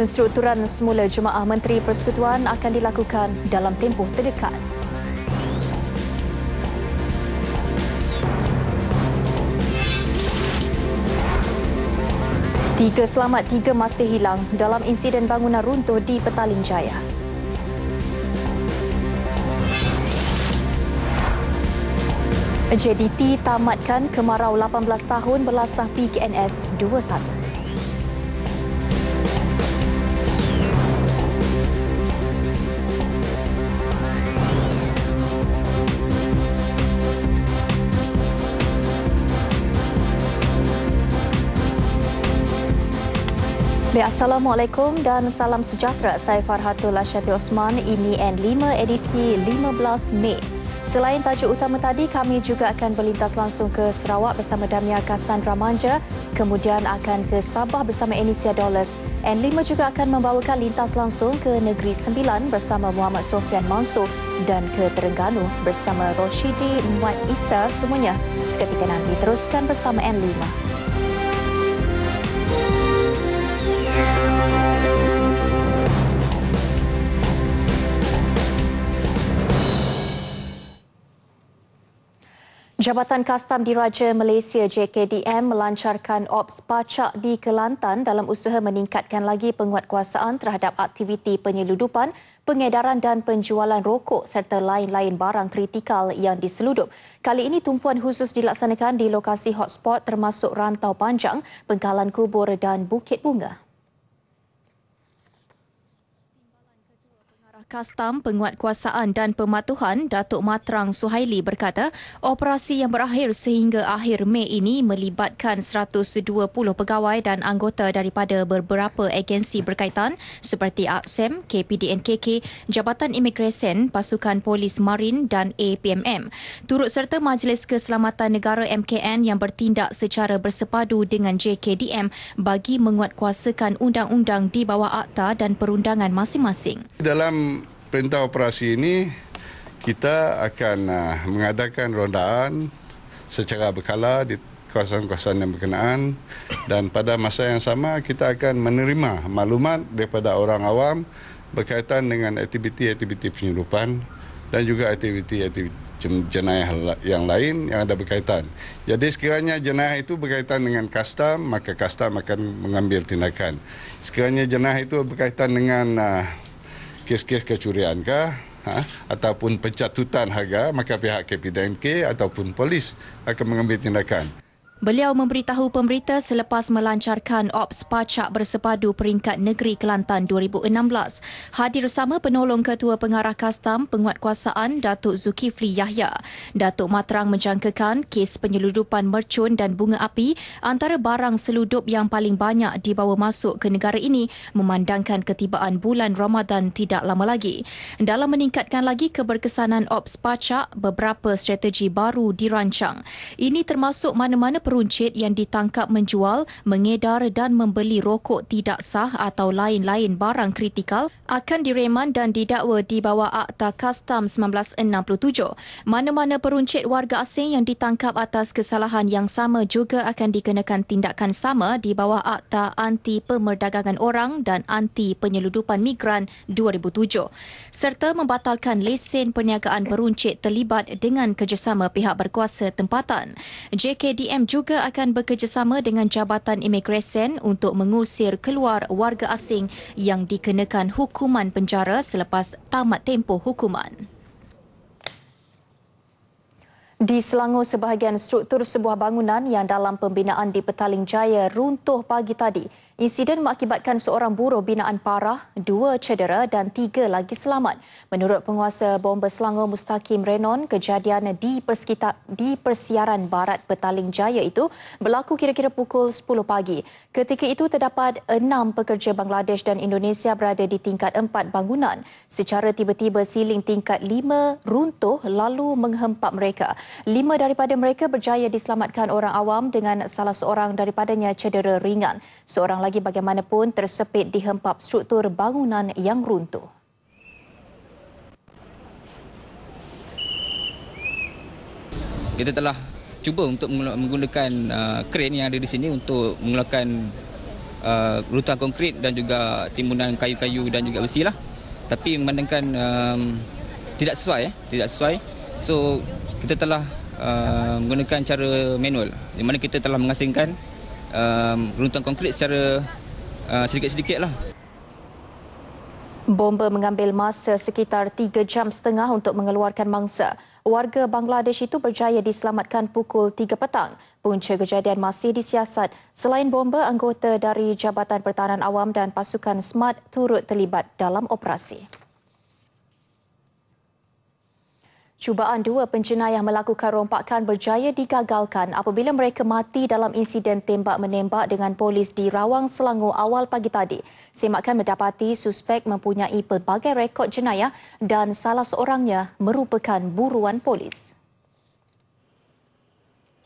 Penstrukturan semula Jemaah Menteri Persekutuan akan dilakukan dalam tempoh terdekat. Tiga selamat, tiga masih hilang dalam insiden bangunan runtuh di Petaling Jaya. JDT tamatkan kemarau 18 tahun belasah PKNS 21. Okey, Assalamualaikum dan salam sejahtera. Saya Farhatul Ashati Osman. Ini N5 edisi 15 Mei. Selain tajuk utama tadi, kami juga akan berlintas langsung ke Sarawak bersama Damia Kassandra Manja. Kemudian akan ke Sabah bersama Enisia Dollars. N5 juga akan membawakan lintas langsung ke Negeri Sembilan bersama Muhammad Sofian Mansur dan ke Terengganu bersama Roshidi Muat Isa semuanya. Seketika nanti teruskan bersama N5. Jabatan Kastam Diraja Malaysia JKDM melancarkan ops pacak di Kelantan dalam usaha meningkatkan lagi penguatkuasaan terhadap aktiviti penyeludupan, pengedaran dan penjualan rokok serta lain-lain barang kritikal yang diseludup. Kali ini tumpuan khusus dilaksanakan di lokasi hotspot termasuk Rantau Panjang, Pengkalan Kubur dan Bukit Bunga. Kastam Penguatkuasaan dan Pematuhan Datuk Matrang Suhaili berkata, operasi yang berakhir sehingga akhir Mei ini melibatkan 120 pegawai dan anggota daripada beberapa agensi berkaitan seperti AXEM, KPDNKK, Jabatan Imigresen, Pasukan Polis Marin dan APMM. Turut serta Majlis Keselamatan Negara MKN yang bertindak secara bersepadu dengan JKDM bagi menguatkuasakan undang-undang di bawah akta dan perundangan masing-masing. Dalam perintah operasi ini kita akan uh, mengadakan rondaan secara berkala di kawasan-kawasan yang berkenaan dan pada masa yang sama kita akan menerima maklumat daripada orang awam berkaitan dengan aktiviti-aktiviti penyelupan dan juga aktiviti-aktiviti jenayah yang lain yang ada berkaitan. Jadi sekiranya jenayah itu berkaitan dengan kastam, maka kastam akan mengambil tindakan. Sekiranya jenayah itu berkaitan dengan uh, kes-kes kecurian ke ha, ataupun pencatutan harga maka pihak KPDNK ataupun polis akan mengambil tindakan. Beliau memberitahu pemberita selepas melancarkan Ops Pacak Bersepadu Peringkat Negeri Kelantan 2016, hadir sama penolong Ketua Pengarah Kastam Penguatkuasaan Datuk Zulkifli Yahya. Datuk Matrang menjangkakan kes penyeludupan mercun dan bunga api antara barang seludup yang paling banyak dibawa masuk ke negara ini memandangkan ketibaan bulan Ramadan tidak lama lagi. Dalam meningkatkan lagi keberkesanan Ops Pacak, beberapa strategi baru dirancang. Ini termasuk mana-mana Peruncit yang ditangkap menjual, mengedar dan membeli rokok tidak sah atau lain-lain barang kritikal akan direman dan didakwa di bawah Akta Kastam 1967. Mana-mana peruncit warga asing yang ditangkap atas kesalahan yang sama juga akan dikenakan tindakan sama di bawah Akta Anti Pemerdagangan Orang dan Anti Penyeludupan Migran 2007 serta membatalkan lesen perniagaan peruncit terlibat dengan kerjasama pihak berkuasa tempatan. JKDM juga juga akan bekerjasama dengan Jabatan Imigresen untuk mengusir keluar warga asing yang dikenakan hukuman penjara selepas tamat tempoh hukuman. Di Selangor, sebahagian struktur sebuah bangunan yang dalam pembinaan di Petaling Jaya runtuh pagi tadi. Insiden mengakibatkan seorang buruh binaan parah, dua cedera dan tiga lagi selamat. Menurut penguasa bomba Selangor Mustaqim Renon, kejadian di, persekitar, di persiaran barat Petaling Jaya itu berlaku kira-kira pukul 10 pagi. Ketika itu terdapat enam pekerja Bangladesh dan Indonesia berada di tingkat empat bangunan. Secara tiba-tiba siling tingkat lima runtuh lalu menghempap mereka. Lima daripada mereka berjaya diselamatkan orang awam dengan salah seorang daripadanya cedera ringan. Seorang lagi lagi bagaimanapun tersepit dihempap struktur bangunan yang runtuh. Kita telah cuba untuk menggunakan uh, kren yang ada di sini untuk mengeluarkan uh, runtuhan konkrit dan juga timbunan kayu-kayu dan juga besi lah. Tapi memandangkan um, tidak sesuai, eh? tidak sesuai. So kita telah uh, menggunakan cara manual di mana kita telah mengasingkan um, runtuhan konkrit secara uh, sedikit-sedikit lah. Bomba mengambil masa sekitar 3 jam setengah untuk mengeluarkan mangsa. Warga Bangladesh itu berjaya diselamatkan pukul 3 petang. Punca kejadian masih disiasat. Selain bomba, anggota dari Jabatan Pertahanan Awam dan pasukan SMART turut terlibat dalam operasi. Cubaan dua penjenayah melakukan rompakan berjaya digagalkan apabila mereka mati dalam insiden tembak-menembak dengan polis di Rawang, Selangor awal pagi tadi. Semakan mendapati suspek mempunyai pelbagai rekod jenayah dan salah seorangnya merupakan buruan polis.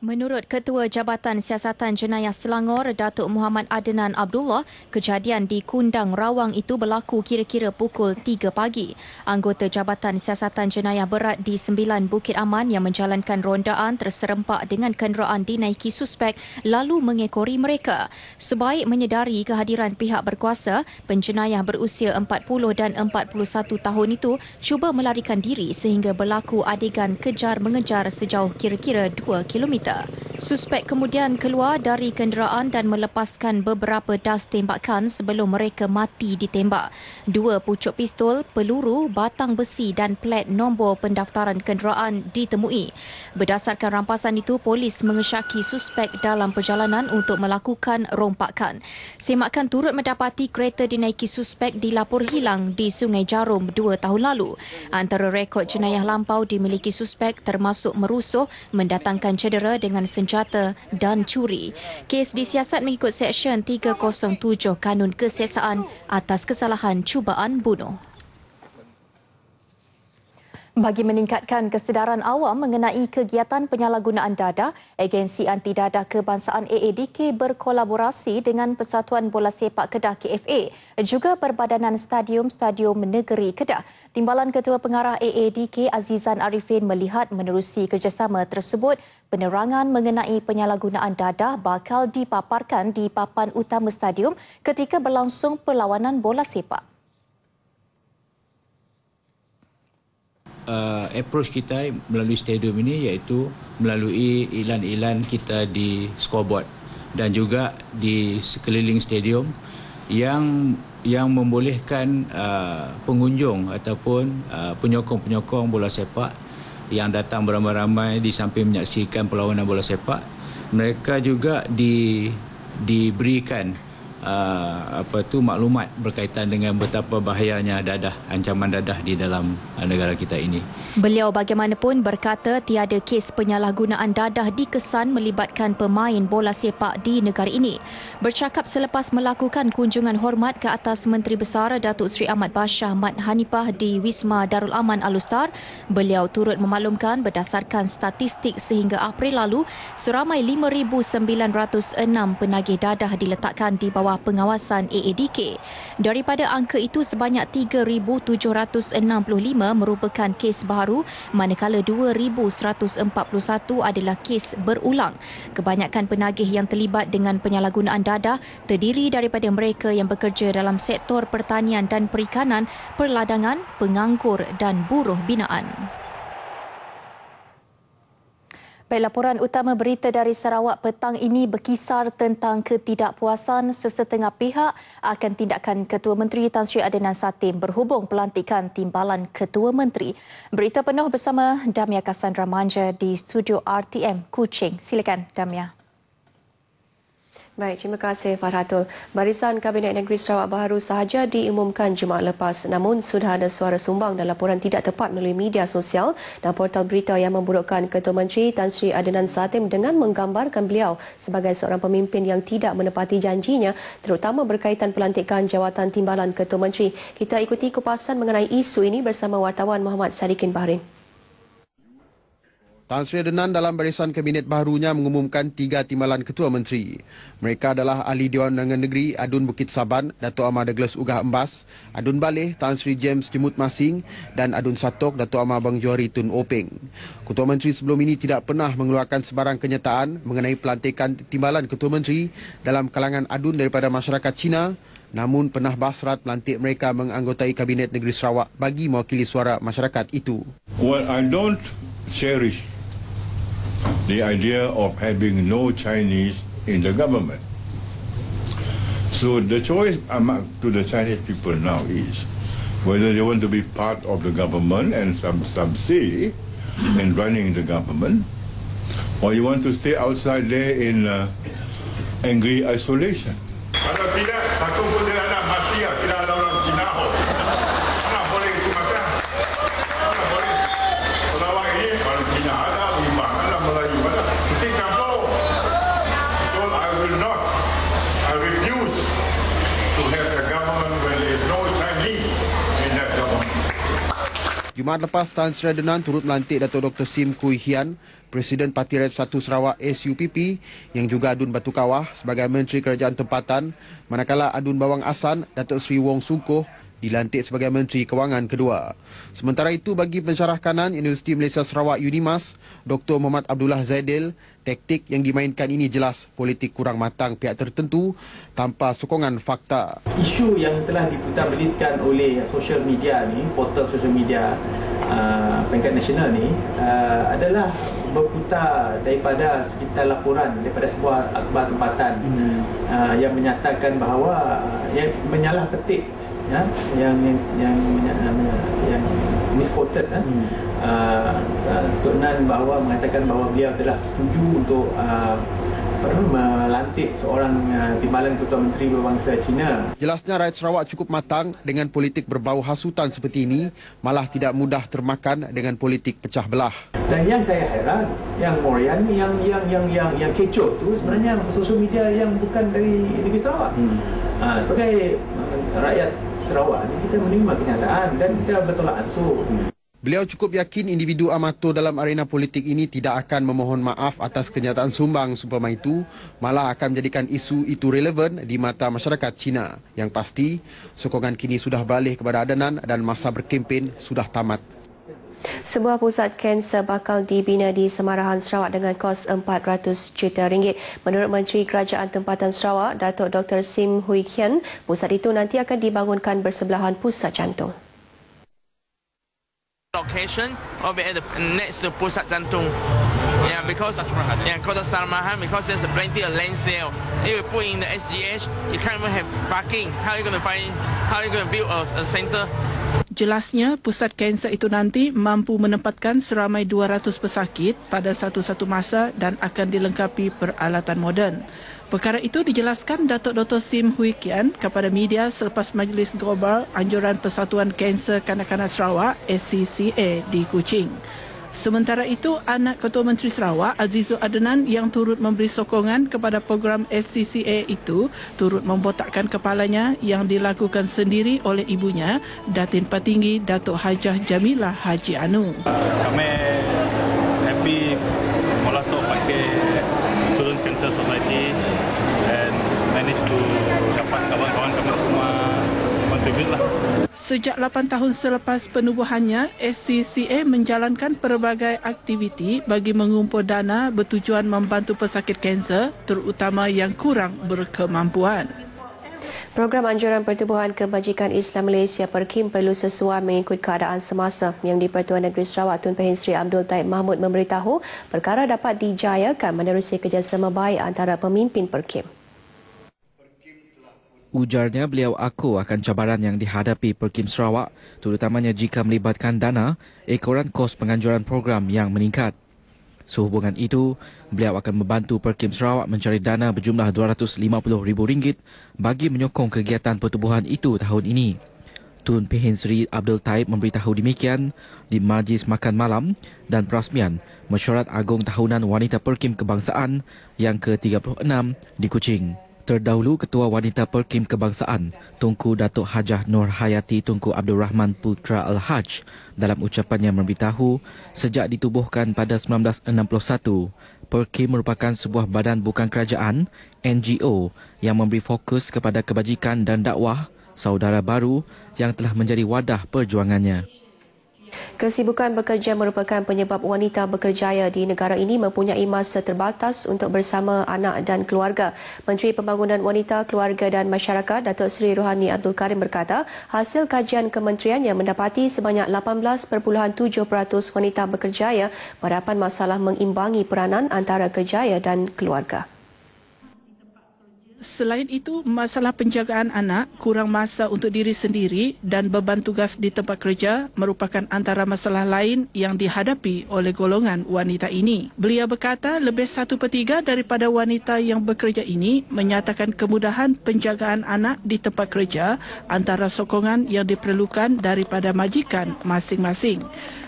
Menurut Ketua Jabatan Siasatan Jenayah Selangor, Datuk Muhammad Adnan Abdullah, kejadian di Kundang Rawang itu berlaku kira-kira pukul 3 pagi. Anggota Jabatan Siasatan Jenayah Berat di Sembilan Bukit Aman yang menjalankan rondaan terserempak dengan kenderaan dinaiki suspek lalu mengekori mereka. Sebaik menyedari kehadiran pihak berkuasa, penjenayah berusia 40 dan 41 tahun itu cuba melarikan diri sehingga berlaku adegan kejar-mengejar sejauh kira-kira 2 kilometer. Suspek kemudian keluar dari kenderaan dan melepaskan beberapa das tembakan sebelum mereka mati ditembak. Dua pucuk pistol, peluru, batang besi dan plat nombor pendaftaran kenderaan ditemui. Berdasarkan rampasan itu, polis mengesyaki suspek dalam perjalanan untuk melakukan rompakan. Semakan turut mendapati kereta dinaiki suspek dilapor hilang di Sungai Jarum dua tahun lalu. Antara rekod jenayah lampau dimiliki suspek termasuk merusuh, mendatangkan cedera dengan senjata dan curi. Kes disiasat mengikut Seksyen 307 Kanun Kesesaan atas kesalahan cubaan bunuh. Bagi meningkatkan kesedaran awam mengenai kegiatan penyalahgunaan dadah, Agensi Anti Dadah Kebangsaan AADK berkolaborasi dengan Persatuan Bola Sepak Kedah KFA juga Perbadanan Stadium-Stadium Negeri Kedah. Timbalan Ketua Pengarah AADK Azizan Arifin melihat menerusi kerjasama tersebut, penerangan mengenai penyalahgunaan dadah bakal dipaparkan di papan utama stadium ketika berlangsung perlawanan bola sepak. uh, approach kita melalui stadium ini iaitu melalui iklan-iklan kita di scoreboard dan juga di sekeliling stadium yang yang membolehkan uh, pengunjung ataupun uh, penyokong-penyokong bola sepak yang datang beramai-ramai di samping menyaksikan perlawanan bola sepak mereka juga di diberikan uh, apa tu maklumat berkaitan dengan betapa bahayanya dadah ancaman dadah di dalam ah, negara kita ini. Beliau bagaimanapun berkata tiada kes penyalahgunaan dadah dikesan melibatkan pemain bola sepak di negara ini. Bercakap selepas melakukan kunjungan hormat ke atas Menteri Besar Datuk Seri Ahmad Bashah Mat Hanipah di Wisma Darul Aman Alustar, beliau turut memaklumkan berdasarkan statistik sehingga April lalu seramai 5906 penagih dadah diletakkan di bawah bawah pengawasan AADK. Daripada angka itu sebanyak 3765 merupakan kes baru manakala 2141 adalah kes berulang. Kebanyakan penagih yang terlibat dengan penyalahgunaan dadah terdiri daripada mereka yang bekerja dalam sektor pertanian dan perikanan, perladangan, penganggur dan buruh binaan. Baik, laporan utama berita dari Sarawak petang ini berkisar tentang ketidakpuasan sesetengah pihak akan tindakan Ketua Menteri Tan Sri Adenan Satim berhubung pelantikan timbalan Ketua Menteri. Berita penuh bersama Damia Kassandra Manja di studio RTM Kuching. Silakan Damia. Baik, terima kasih Farhatul. Barisan Kabinet Negeri Sarawak baru sahaja diumumkan Jumaat lepas namun sudah ada suara sumbang dan laporan tidak tepat melalui media sosial dan portal berita yang memburukkan Ketua Menteri Tan Sri Adenan Satim dengan menggambarkan beliau sebagai seorang pemimpin yang tidak menepati janjinya terutama berkaitan pelantikan jawatan timbalan Ketua Menteri. Kita ikuti kupasan mengenai isu ini bersama wartawan Muhammad Sadikin Baharin. Tan Sri Adnan dalam barisan kabinet barunya mengumumkan tiga timbalan ketua menteri. Mereka adalah Ahli Dewan Undangan Negeri Adun Bukit Saban, Datuk Amar Douglas Ugah Embas, Adun Baleh, Tan Sri James Jemut Masing dan Adun Satok, Datuk Amar Bang Johari Tun Openg. Ketua Menteri sebelum ini tidak pernah mengeluarkan sebarang kenyataan mengenai pelantikan timbalan ketua menteri dalam kalangan adun daripada masyarakat China namun pernah basrat melantik mereka menganggotai kabinet negeri Sarawak bagi mewakili suara masyarakat itu. What I don't cherish the idea of having no Chinese in the government. So the choice among, to the Chinese people now is whether they want to be part of the government and some, some in running the government, or you want to stay outside there in uh, angry isolation. Jumaat lepas, Tan Sri Adenan turut melantik Dato' Dr. Sim Kui Hian, Presiden Parti Rakyat Satu Sarawak SUPP yang juga Adun Batu Kawah sebagai Menteri Kerajaan Tempatan, manakala Adun Bawang Asan, Dato' Sri Wong Sungkoh dilantik sebagai Menteri Kewangan kedua. Sementara itu bagi pensyarah kanan Universiti Malaysia Sarawak UNIMAS, Dr. Muhammad Abdullah Zaidil, taktik yang dimainkan ini jelas politik kurang matang pihak tertentu tanpa sokongan fakta. Isu yang telah diputar diputarbelitkan oleh social media ni, portal social media uh, peringkat nasional ni uh, adalah berputar daripada sekitar laporan daripada sebuah akhbar tempatan hmm. uh, yang menyatakan bahawa uh, yang menyalah petik ya yang yang namanya yang misquoted ya. hmm. uh, uh, Nan bahawa mengatakan bahawa beliau telah setuju untuk uh, melantik seorang uh, timbalan ketua menteri berbangsa China. Jelasnya rakyat Sarawak cukup matang dengan politik berbau hasutan seperti ini malah tidak mudah termakan dengan politik pecah belah. Dan yang saya heran yang Morian yang yang yang yang yang kecoh tu sebenarnya sosial media yang bukan dari negeri Sarawak. Hmm. Uh, sebagai rakyat Sarawak ni kita menerima kenyataan dan kita bertolak ansur. Beliau cukup yakin individu amatur dalam arena politik ini tidak akan memohon maaf atas kenyataan sumbang seumpama itu, malah akan menjadikan isu itu relevan di mata masyarakat China. Yang pasti, sokongan kini sudah beralih kepada Adnan dan masa berkempen sudah tamat. Sebuah pusat kanser bakal dibina di Semarahan Sarawak dengan kos 400 juta ringgit. Menurut Menteri Kerajaan Tempatan Sarawak, Datuk Dr. Sim Hui Kian, pusat itu nanti akan dibangunkan bersebelahan pusat jantung. Location of the next to pusat jantung. Yeah, because yeah, called the because there's plenty of land sale. If you put in the SGH, you can't even have parking. How are you gonna find? How are you gonna build a, a center? jelasnya pusat kanser itu nanti mampu menempatkan seramai 200 pesakit pada satu-satu masa dan akan dilengkapi peralatan moden. Perkara itu dijelaskan Datuk Dr. Sim Hui Kian kepada media selepas Majlis Global Anjuran Persatuan Kanser Kanak-Kanak Sarawak SCCA di Kuching. Sementara itu, anak Ketua Menteri Sarawak Azizu Adenan yang turut memberi sokongan kepada program SCCA itu turut membotakkan kepalanya yang dilakukan sendiri oleh ibunya, Datin Patinggi Datuk Hajah Jamilah Haji Anu. Kami happy mula tu pakai Children's Cancer Society and manage to dapat kawan-kawan kami semua contribute lah. Sejak 8 tahun selepas penubuhannya, SCCA menjalankan pelbagai aktiviti bagi mengumpul dana bertujuan membantu pesakit kanser terutama yang kurang berkemampuan. Program Anjuran Pertubuhan Kebajikan Islam Malaysia Perkim perlu sesuai mengikut keadaan semasa. Yang di Pertuan Negeri Sarawak Tun Pahin Sri Abdul Taib Mahmud memberitahu perkara dapat dijayakan menerusi kerjasama baik antara pemimpin Perkim. Ujarnya beliau aku akan cabaran yang dihadapi Perkim Sarawak terutamanya jika melibatkan dana ekoran kos penganjuran program yang meningkat. Sehubungan itu, beliau akan membantu Perkim Sarawak mencari dana berjumlah RM250,000 bagi menyokong kegiatan pertubuhan itu tahun ini. Tun Pihin Sri Abdul Taib memberitahu demikian di Majlis Makan Malam dan Perasmian Mesyuarat Agong Tahunan Wanita Perkim Kebangsaan yang ke-36 di Kuching terdahulu Ketua Wanita Perkim Kebangsaan Tunku Datuk Hajah Nur Hayati Tunku Abdul Rahman Putra Al-Hajj dalam ucapannya memberitahu sejak ditubuhkan pada 1961 Perkim merupakan sebuah badan bukan kerajaan NGO yang memberi fokus kepada kebajikan dan dakwah saudara baru yang telah menjadi wadah perjuangannya. Kesibukan bekerja merupakan penyebab wanita bekerjaya di negara ini mempunyai masa terbatas untuk bersama anak dan keluarga. Menteri Pembangunan Wanita, Keluarga dan Masyarakat Datuk Seri Rohani Abdul Karim berkata, hasil kajian kementerian yang mendapati sebanyak 18.7% wanita bekerjaya berhadapan masalah mengimbangi peranan antara kerjaya dan keluarga selain itu masalah penjagaan anak, kurang masa untuk diri sendiri dan beban tugas di tempat kerja merupakan antara masalah lain yang dihadapi oleh golongan wanita ini. Beliau berkata lebih satu per tiga daripada wanita yang bekerja ini menyatakan kemudahan penjagaan anak di tempat kerja antara sokongan yang diperlukan daripada majikan masing-masing.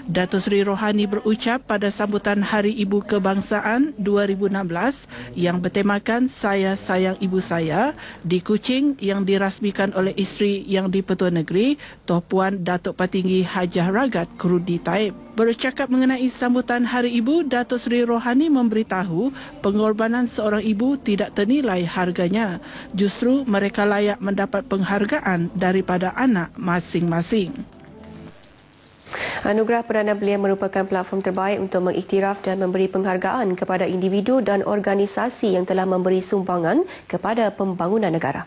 Dato Sri Rohani berucap pada sambutan Hari Ibu Kebangsaan 2016 yang bertemakan Saya Sayang Ibu Saya di Kuching yang dirasmikan oleh isteri yang di Petua Negeri, Toh Puan Datuk Patinggi Hajah Ragat Kerudi Taib. Bercakap mengenai sambutan Hari Ibu, Datuk Sri Rohani memberitahu pengorbanan seorang ibu tidak ternilai harganya. Justru mereka layak mendapat penghargaan daripada anak masing-masing. Anugerah Perdana Belia merupakan platform terbaik untuk mengiktiraf dan memberi penghargaan kepada individu dan organisasi yang telah memberi sumbangan kepada pembangunan negara.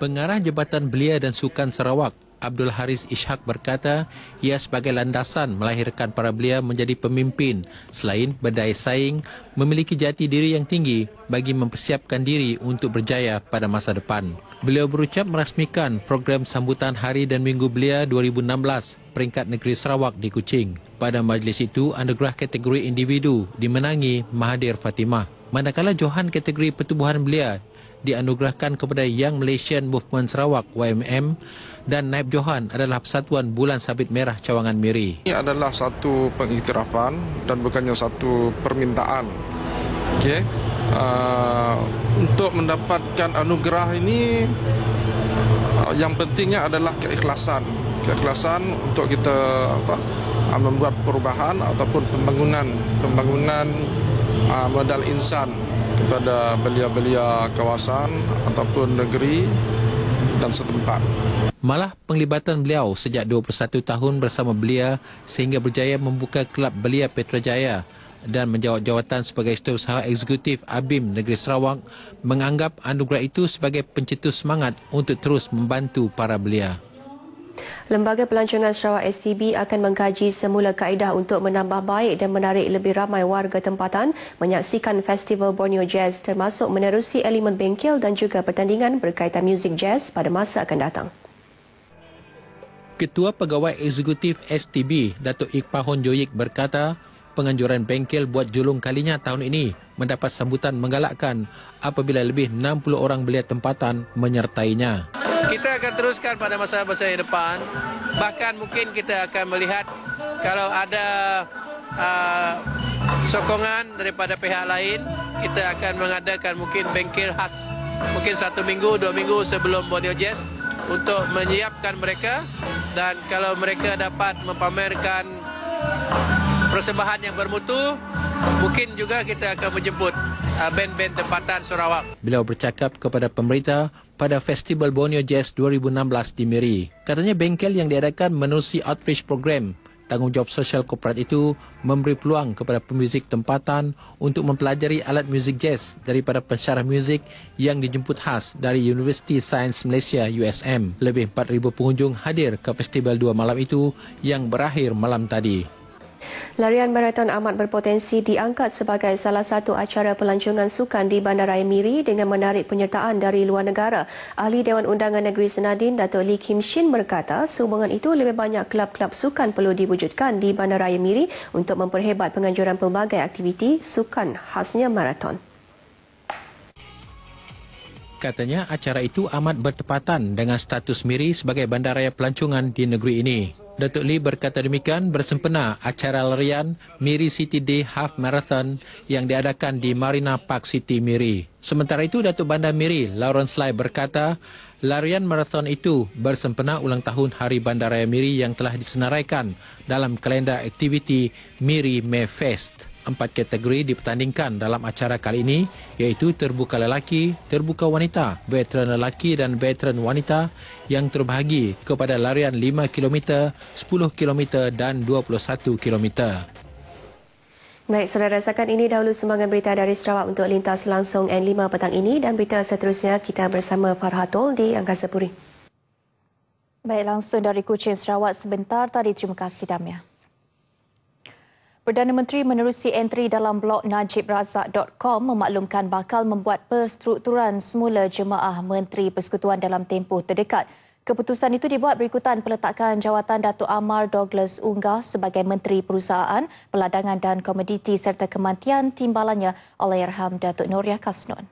Pengarah Jabatan Belia dan Sukan Sarawak, Abdul Haris Ishak berkata, ia sebagai landasan melahirkan para belia menjadi pemimpin selain berdaya saing, memiliki jati diri yang tinggi bagi mempersiapkan diri untuk berjaya pada masa depan. Beliau berucap merasmikan program sambutan Hari dan Minggu Belia 2016 peringkat negeri Sarawak di Kuching. Pada majlis itu, anugerah kategori individu dimenangi Mahathir Fatimah. Manakala Johan kategori pertubuhan belia dianugerahkan kepada Young Malaysian Movement Sarawak YMM dan Naib Johan adalah persatuan Bulan Sabit Merah Cawangan Miri. Ini adalah satu pengiktirafan dan bukannya satu permintaan. Okay. Ah, untuk mendapatkan anugerah ini uh, yang pentingnya adalah keikhlasan keikhlasan untuk kita apa uh, membuat perubahan ataupun pembangunan pembangunan uh, modal insan kepada belia-belia kawasan ataupun negeri dan setempat. Malah penglibatan beliau sejak 21 tahun bersama belia sehingga berjaya membuka kelab belia Petrajaya dan menjawat jawatan sebagai setiausaha eksekutif ABIM Negeri Sarawak menganggap anugerah itu sebagai pencetus semangat untuk terus membantu para belia. Lembaga Pelancongan Sarawak STB akan mengkaji semula kaedah untuk menambah baik dan menarik lebih ramai warga tempatan menyaksikan Festival Borneo Jazz termasuk menerusi elemen bengkel dan juga pertandingan berkaitan muzik jazz pada masa akan datang. Ketua Pegawai Eksekutif STB, Datuk Iqbal Honjoyik berkata, penganjuran bengkel buat julung kalinya tahun ini mendapat sambutan menggalakkan apabila lebih 60 orang belia tempatan menyertainya. Kita akan teruskan pada masa-masa yang depan. Bahkan mungkin kita akan melihat kalau ada uh, sokongan daripada pihak lain, kita akan mengadakan mungkin bengkel khas mungkin satu minggu, dua minggu sebelum Borneo Jazz untuk menyiapkan mereka dan kalau mereka dapat mempamerkan persembahan yang bermutu mungkin juga kita akan menjemput uh, band-band tempatan Sarawak. Beliau bercakap kepada pemerintah pada Festival Borneo Jazz 2016 di Miri. Katanya bengkel yang diadakan menerusi outreach program tanggungjawab sosial korporat itu memberi peluang kepada pemuzik tempatan untuk mempelajari alat muzik jazz daripada pensyarah muzik yang dijemput khas dari University Science Malaysia USM. Lebih 4,000 pengunjung hadir ke festival dua malam itu yang berakhir malam tadi. Larian maraton amat berpotensi diangkat sebagai salah satu acara pelancongan sukan di Bandaraya Miri dengan menarik penyertaan dari luar negara. Ahli Dewan Undangan Negeri Senadin, Datuk Lee Kim Shin berkata, sumbangan itu lebih banyak kelab-kelab sukan perlu diwujudkan di Bandaraya Miri untuk memperhebat penganjuran pelbagai aktiviti sukan khasnya maraton. Katanya acara itu amat bertepatan dengan status Miri sebagai bandaraya pelancongan di negeri ini. Datuk Lee berkata demikian bersempena acara larian Miri City Day Half Marathon yang diadakan di Marina Park City Miri. Sementara itu Datuk Bandar Miri Lawrence Lai berkata larian marathon itu bersempena ulang tahun Hari Bandaraya Miri yang telah disenaraikan dalam kalender aktiviti Miri Mayfest empat kategori dipertandingkan dalam acara kali ini iaitu terbuka lelaki, terbuka wanita, veteran lelaki dan veteran wanita yang terbahagi kepada larian 5km, 10km dan 21km. Baik, saudara rasakan ini dahulu sumbangan berita dari Sarawak untuk lintas langsung N5 petang ini dan berita seterusnya kita bersama Farhatul di Angkasa Puri. Baik, langsung dari Kuching, Sarawak sebentar tadi. Terima kasih, Damia. Perdana Menteri menerusi entry dalam blog najibrazak.com memaklumkan bakal membuat perstrukturan semula jemaah Menteri Persekutuan dalam tempoh terdekat. Keputusan itu dibuat berikutan peletakan jawatan Datuk Amar Douglas Unggah sebagai Menteri Perusahaan, Peladangan dan Komoditi serta kematian timbalannya oleh Erham Datuk Noria Kasnun.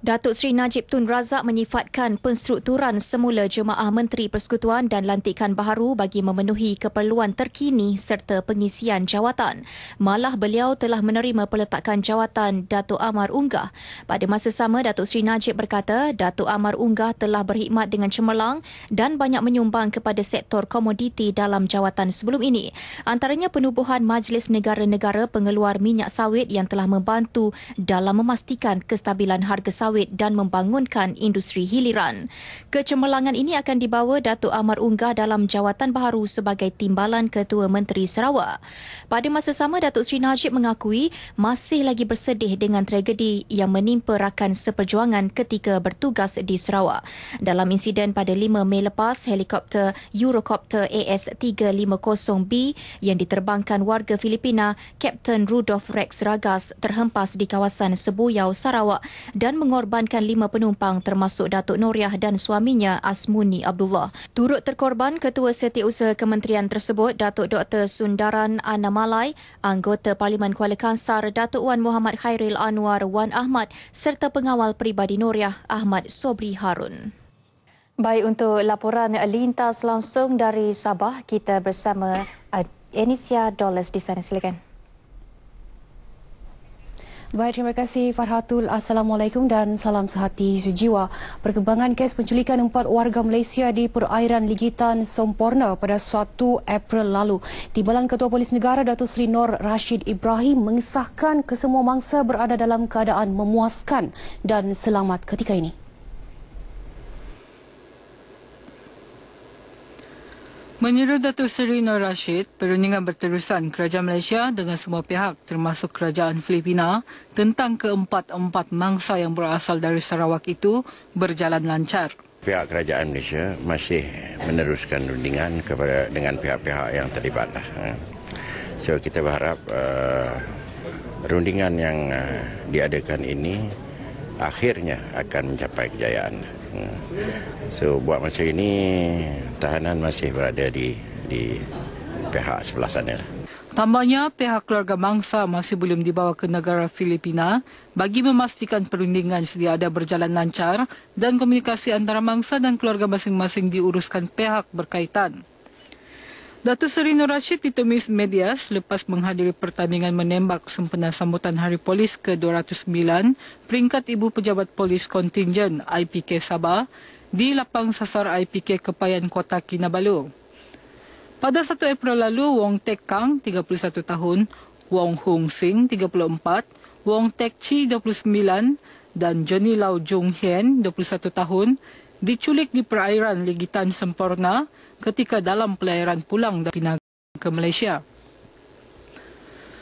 Datuk Seri Najib Tun Razak menyifatkan penstrukturan semula Jemaah Menteri Persekutuan dan lantikan baharu bagi memenuhi keperluan terkini serta pengisian jawatan. Malah beliau telah menerima peletakan jawatan Datuk Amar Unggah. Pada masa sama, Datuk Seri Najib berkata Datuk Amar Unggah telah berkhidmat dengan cemerlang dan banyak menyumbang kepada sektor komoditi dalam jawatan sebelum ini. Antaranya penubuhan Majlis Negara-Negara Pengeluar Minyak Sawit yang telah membantu dalam memastikan kestabilan harga sawit sawit dan membangunkan industri hiliran. Kecemerlangan ini akan dibawa Datuk Amar Unggah dalam jawatan baharu sebagai timbalan Ketua Menteri Sarawak. Pada masa sama, Datuk Sri Najib mengakui masih lagi bersedih dengan tragedi yang menimpa rakan seperjuangan ketika bertugas di Sarawak. Dalam insiden pada 5 Mei lepas, helikopter Eurocopter AS-350B yang diterbangkan warga Filipina, Kapten Rudolf Rex Ragas terhempas di kawasan Sebuyau, Sarawak dan mengorbankan mengorbankan lima penumpang termasuk Datuk Noriah dan suaminya Asmuni Abdullah. Turut terkorban Ketua Setiausaha Kementerian tersebut Datuk Dr. Sundaran Anamalai, Anggota Parlimen Kuala Kansar Datuk Wan Muhammad Khairil Anwar Wan Ahmad serta pengawal peribadi Noriah Ahmad Sobri Harun. Baik untuk laporan lintas langsung dari Sabah, kita bersama uh, Enisia Dollars di sana. Silakan. Baik, terima kasih Farhatul. Assalamualaikum dan salam sehati sejiwa. Perkembangan kes penculikan empat warga Malaysia di perairan Ligitan Semporna pada 1 April lalu. Timbalan Ketua Polis Negara Datuk Seri Nor Rashid Ibrahim mengesahkan kesemua mangsa berada dalam keadaan memuaskan dan selamat ketika ini. Menurut Datuk Seri Nur Rashid, perundingan berterusan kerajaan Malaysia dengan semua pihak termasuk kerajaan Filipina tentang keempat-empat mangsa yang berasal dari Sarawak itu berjalan lancar. Pihak kerajaan Malaysia masih meneruskan perundingan kepada dengan pihak-pihak yang terlibat. Lah, ha. So kita berharap uh, perundingan uh, yang uh, diadakan ini akhirnya akan mencapai kejayaan. So buat masa ini tahanan masih berada di di pihak sebelah sana. Lah. Tambahnya pihak keluarga mangsa masih belum dibawa ke negara Filipina bagi memastikan perundingan sedia ada berjalan lancar dan komunikasi antara mangsa dan keluarga masing-masing diuruskan pihak berkaitan. Datuk Seri Nur Rashid ditemis media selepas menghadiri pertandingan menembak sempena sambutan Hari Polis ke-209 peringkat Ibu Pejabat Polis Kontingen IPK Sabah di lapang sasar IPK Kepayan Kota Kinabalu. Pada 1 April lalu, Wong Tek Kang, 31 tahun, Wong Hung Sing, 34, Wong Tek Chi, 29, dan Johnny Lau Jung Hien, 21 tahun, diculik di perairan Ligitan Semporna ketika dalam pelayaran pulang dari Pinang ke Malaysia.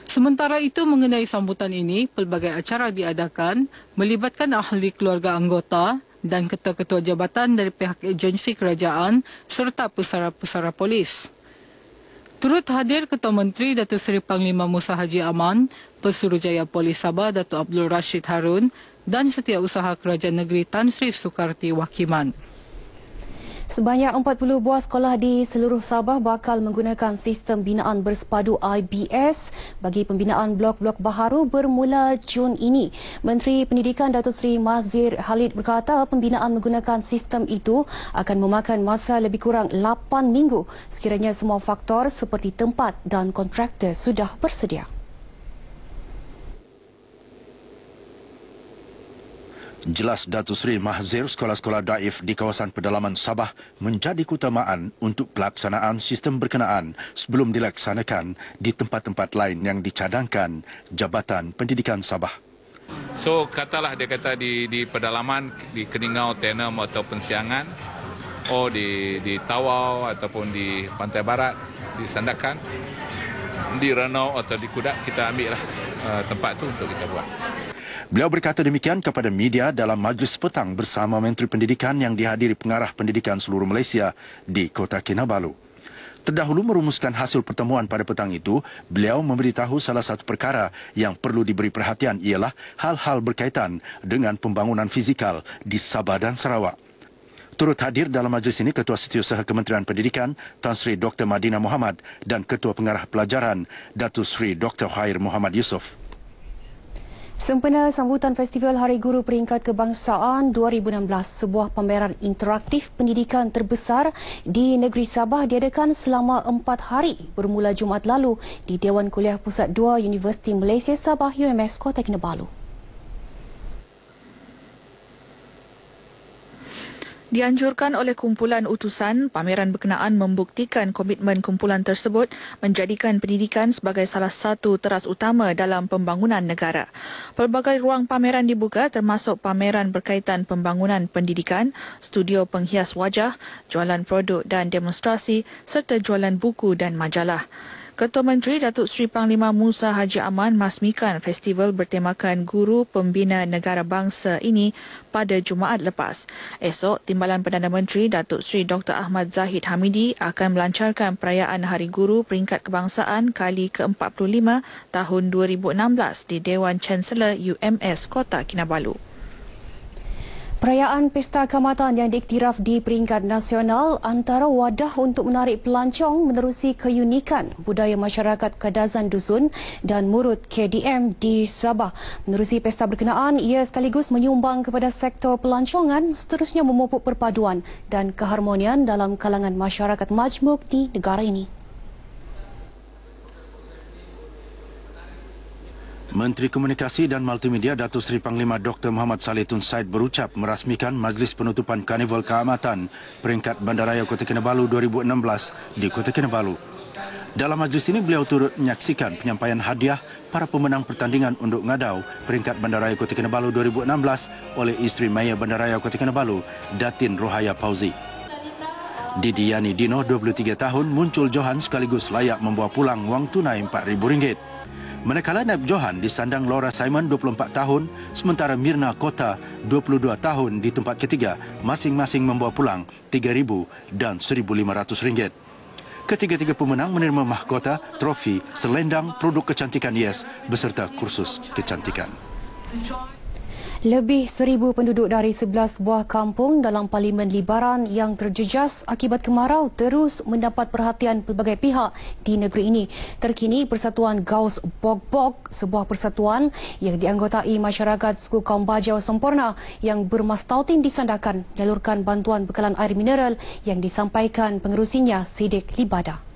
Sementara itu mengenai sambutan ini, pelbagai acara diadakan melibatkan ahli keluarga anggota dan ketua-ketua jabatan dari pihak agensi kerajaan serta pesara-pesara polis. Turut hadir Ketua Menteri Datuk Seri Panglima Musa Haji Aman, Pesuruhjaya Polis Sabah Datuk Abdul Rashid Harun dan Setiausaha Kerajaan Negeri Tan Sri Sukarti Wakiman. Sebanyak 40 buah sekolah di seluruh Sabah bakal menggunakan sistem binaan bersepadu IBS bagi pembinaan blok-blok baharu bermula Jun ini. Menteri Pendidikan Datuk Seri Mazir Halid berkata pembinaan menggunakan sistem itu akan memakan masa lebih kurang 8 minggu sekiranya semua faktor seperti tempat dan kontraktor sudah bersedia. Jelas Datu Sri Mahzir, sekolah-sekolah daif di kawasan pedalaman Sabah menjadi keutamaan untuk pelaksanaan sistem berkenaan sebelum dilaksanakan di tempat-tempat lain yang dicadangkan Jabatan Pendidikan Sabah. So katalah dia kata di di pedalaman di Keningau, Tenom atau Pensiangan, oh di di Tawau ataupun di Pantai Barat di Sandakan di Renau atau di Kudak kita ambillah uh, tempat tu untuk kita buat. Beliau berkata demikian kepada media dalam majlis petang bersama Menteri Pendidikan yang dihadiri pengarah pendidikan seluruh Malaysia di Kota Kinabalu. Terdahulu merumuskan hasil pertemuan pada petang itu, beliau memberitahu salah satu perkara yang perlu diberi perhatian ialah hal-hal berkaitan dengan pembangunan fizikal di Sabah dan Sarawak. Turut hadir dalam majlis ini Ketua Setiausaha Kementerian Pendidikan Tan Sri Dr. Madina Muhammad dan Ketua Pengarah Pelajaran Datu Sri Dr. Khair Muhammad Yusof. Sempena sambutan Festival Hari Guru Peringkat Kebangsaan 2016, sebuah pameran interaktif pendidikan terbesar di negeri Sabah diadakan selama empat hari bermula Jumaat lalu di Dewan Kuliah Pusat 2 Universiti Malaysia Sabah UMS Kota Kinabalu. Dianjurkan oleh kumpulan utusan, pameran berkenaan membuktikan komitmen kumpulan tersebut menjadikan pendidikan sebagai salah satu teras utama dalam pembangunan negara. Pelbagai ruang pameran dibuka termasuk pameran berkaitan pembangunan pendidikan, studio penghias wajah, jualan produk dan demonstrasi serta jualan buku dan majalah. Ketua Menteri Datuk Seri Panglima Musa Haji Aman masmikan festival bertemakan Guru Pembina Negara Bangsa ini pada Jumaat lepas. Esok, Timbalan Perdana Menteri Datuk Seri Dr. Ahmad Zahid Hamidi akan melancarkan perayaan Hari Guru Peringkat Kebangsaan kali ke-45 tahun 2016 di Dewan Chancellor UMS Kota Kinabalu. Perayaan Pesta Kamatan yang diiktiraf di peringkat nasional antara wadah untuk menarik pelancong menerusi keunikan budaya masyarakat kadazan Dusun dan Murut KDM di Sabah. Menerusi pesta berkenaan, ia sekaligus menyumbang kepada sektor pelancongan seterusnya memupuk perpaduan dan keharmonian dalam kalangan masyarakat majmuk di negara ini. Menteri Komunikasi dan Multimedia Datuk Seri Panglima Dr. Muhammad Saleh Tun Said berucap merasmikan Majlis Penutupan Karnival Keamatan Peringkat Bandaraya Kota Kinabalu 2016 di Kota Kinabalu. Dalam majlis ini beliau turut menyaksikan penyampaian hadiah para pemenang pertandingan untuk ngadau Peringkat Bandaraya Kota Kinabalu 2016 oleh isteri Maya Bandaraya Kota Kinabalu, Datin Rohaya Pauzi. Didiani Dino, 23 tahun, muncul Johan sekaligus layak membawa pulang wang tunai RM4,000. Manakala Naib Johan disandang Laura Simon 24 tahun sementara Mirna Kota 22 tahun di tempat ketiga masing-masing membawa pulang 3000 dan 1500 ringgit. Ketiga-tiga pemenang menerima mahkota, trofi, selendang produk kecantikan Yes, beserta kursus kecantikan. Lebih seribu penduduk dari sebelas buah kampung dalam Parlimen Libaran yang terjejas akibat kemarau terus mendapat perhatian pelbagai pihak di negeri ini. Terkini Persatuan Gauss Bog Bog, sebuah persatuan yang dianggotai masyarakat suku kaum Bajau Sempurna yang bermastautin disandakan, nyalurkan bantuan bekalan air mineral yang disampaikan pengerusinya Sidik Libadah.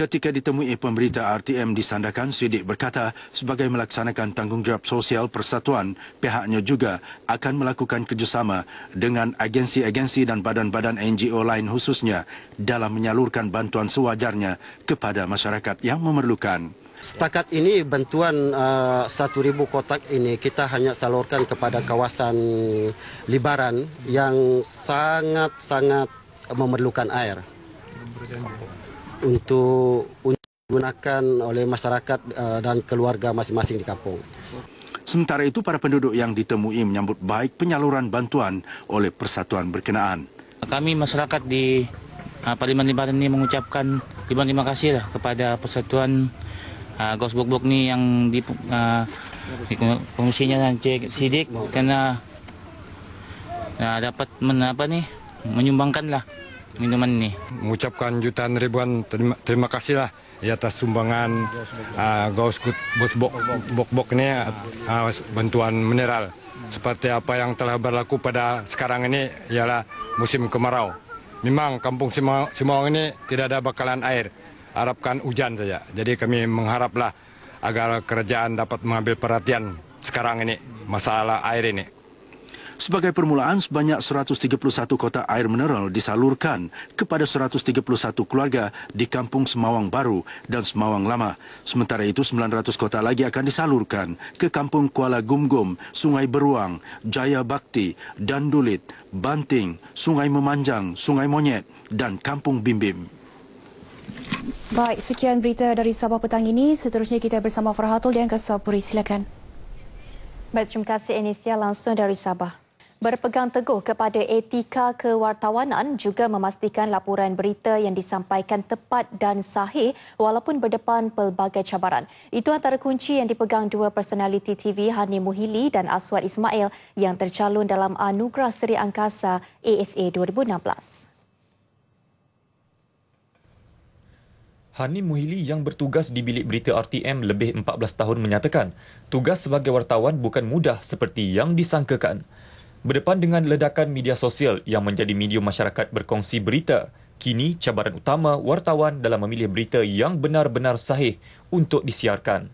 Ketika ditemui pemberita RTM disandakan, Sidik berkata sebagai melaksanakan tanggungjawab sosial persatuan, pihaknya juga akan melakukan kerjasama dengan agensi-agensi dan badan-badan NGO lain khususnya dalam menyalurkan bantuan sewajarnya kepada masyarakat yang memerlukan. Setakat ini bantuan uh, 1,000 kotak ini kita hanya salurkan kepada kawasan Libaran yang sangat-sangat memerlukan air untuk digunakan oleh masyarakat eh, dan keluarga masing-masing di kampung. Sementara itu, para penduduk yang ditemui menyambut baik penyaluran bantuan oleh persatuan berkenaan. Kami masyarakat di uh, Parlimen Limbaran ini mengucapkan ribuan terima kasih lah kepada persatuan uh, Gos Bok ini yang di, uh, pengusinya dan Cik Sidik karena uh, dapat men, apa nih, menyumbangkan lah minuman ini. Mengucapkan jutaan ribuan terima, terima kasih lah atas sumbangan uh, Gaus Bos Bok Bok Bok ini uh, ah, ah, bantuan mineral seperti apa yang telah berlaku pada sekarang ini ialah musim kemarau. Memang kampung Simawang ini tidak ada bakalan air. Harapkan hujan saja. Jadi kami mengharaplah agar kerajaan dapat mengambil perhatian sekarang ini masalah air ini. Sebagai permulaan, sebanyak 131 kotak air mineral disalurkan kepada 131 keluarga di Kampung Semawang Baru dan Semawang Lama. Sementara itu, 900 kotak lagi akan disalurkan ke Kampung Kuala Gumgum, Sungai Beruang, Jaya Bakti, Dandulit, Banting, Sungai Memanjang, Sungai Monyet dan Kampung Bimbim. Baik, sekian berita dari Sabah petang ini. Seterusnya kita bersama Farhatul yang ke Sapuri. Silakan. Baik, terima kasih Enesia langsung dari Sabah. Berpegang teguh kepada etika kewartawanan juga memastikan laporan berita yang disampaikan tepat dan sahih walaupun berdepan pelbagai cabaran. Itu antara kunci yang dipegang dua personaliti TV Hani Muhili dan Aswad Ismail yang tercalon dalam Anugerah Seri Angkasa ASA 2016. Hani Muhili yang bertugas di bilik berita RTM lebih 14 tahun menyatakan, tugas sebagai wartawan bukan mudah seperti yang disangkakan. Berdepan dengan ledakan media sosial yang menjadi medium masyarakat berkongsi berita, kini cabaran utama wartawan dalam memilih berita yang benar-benar sahih untuk disiarkan.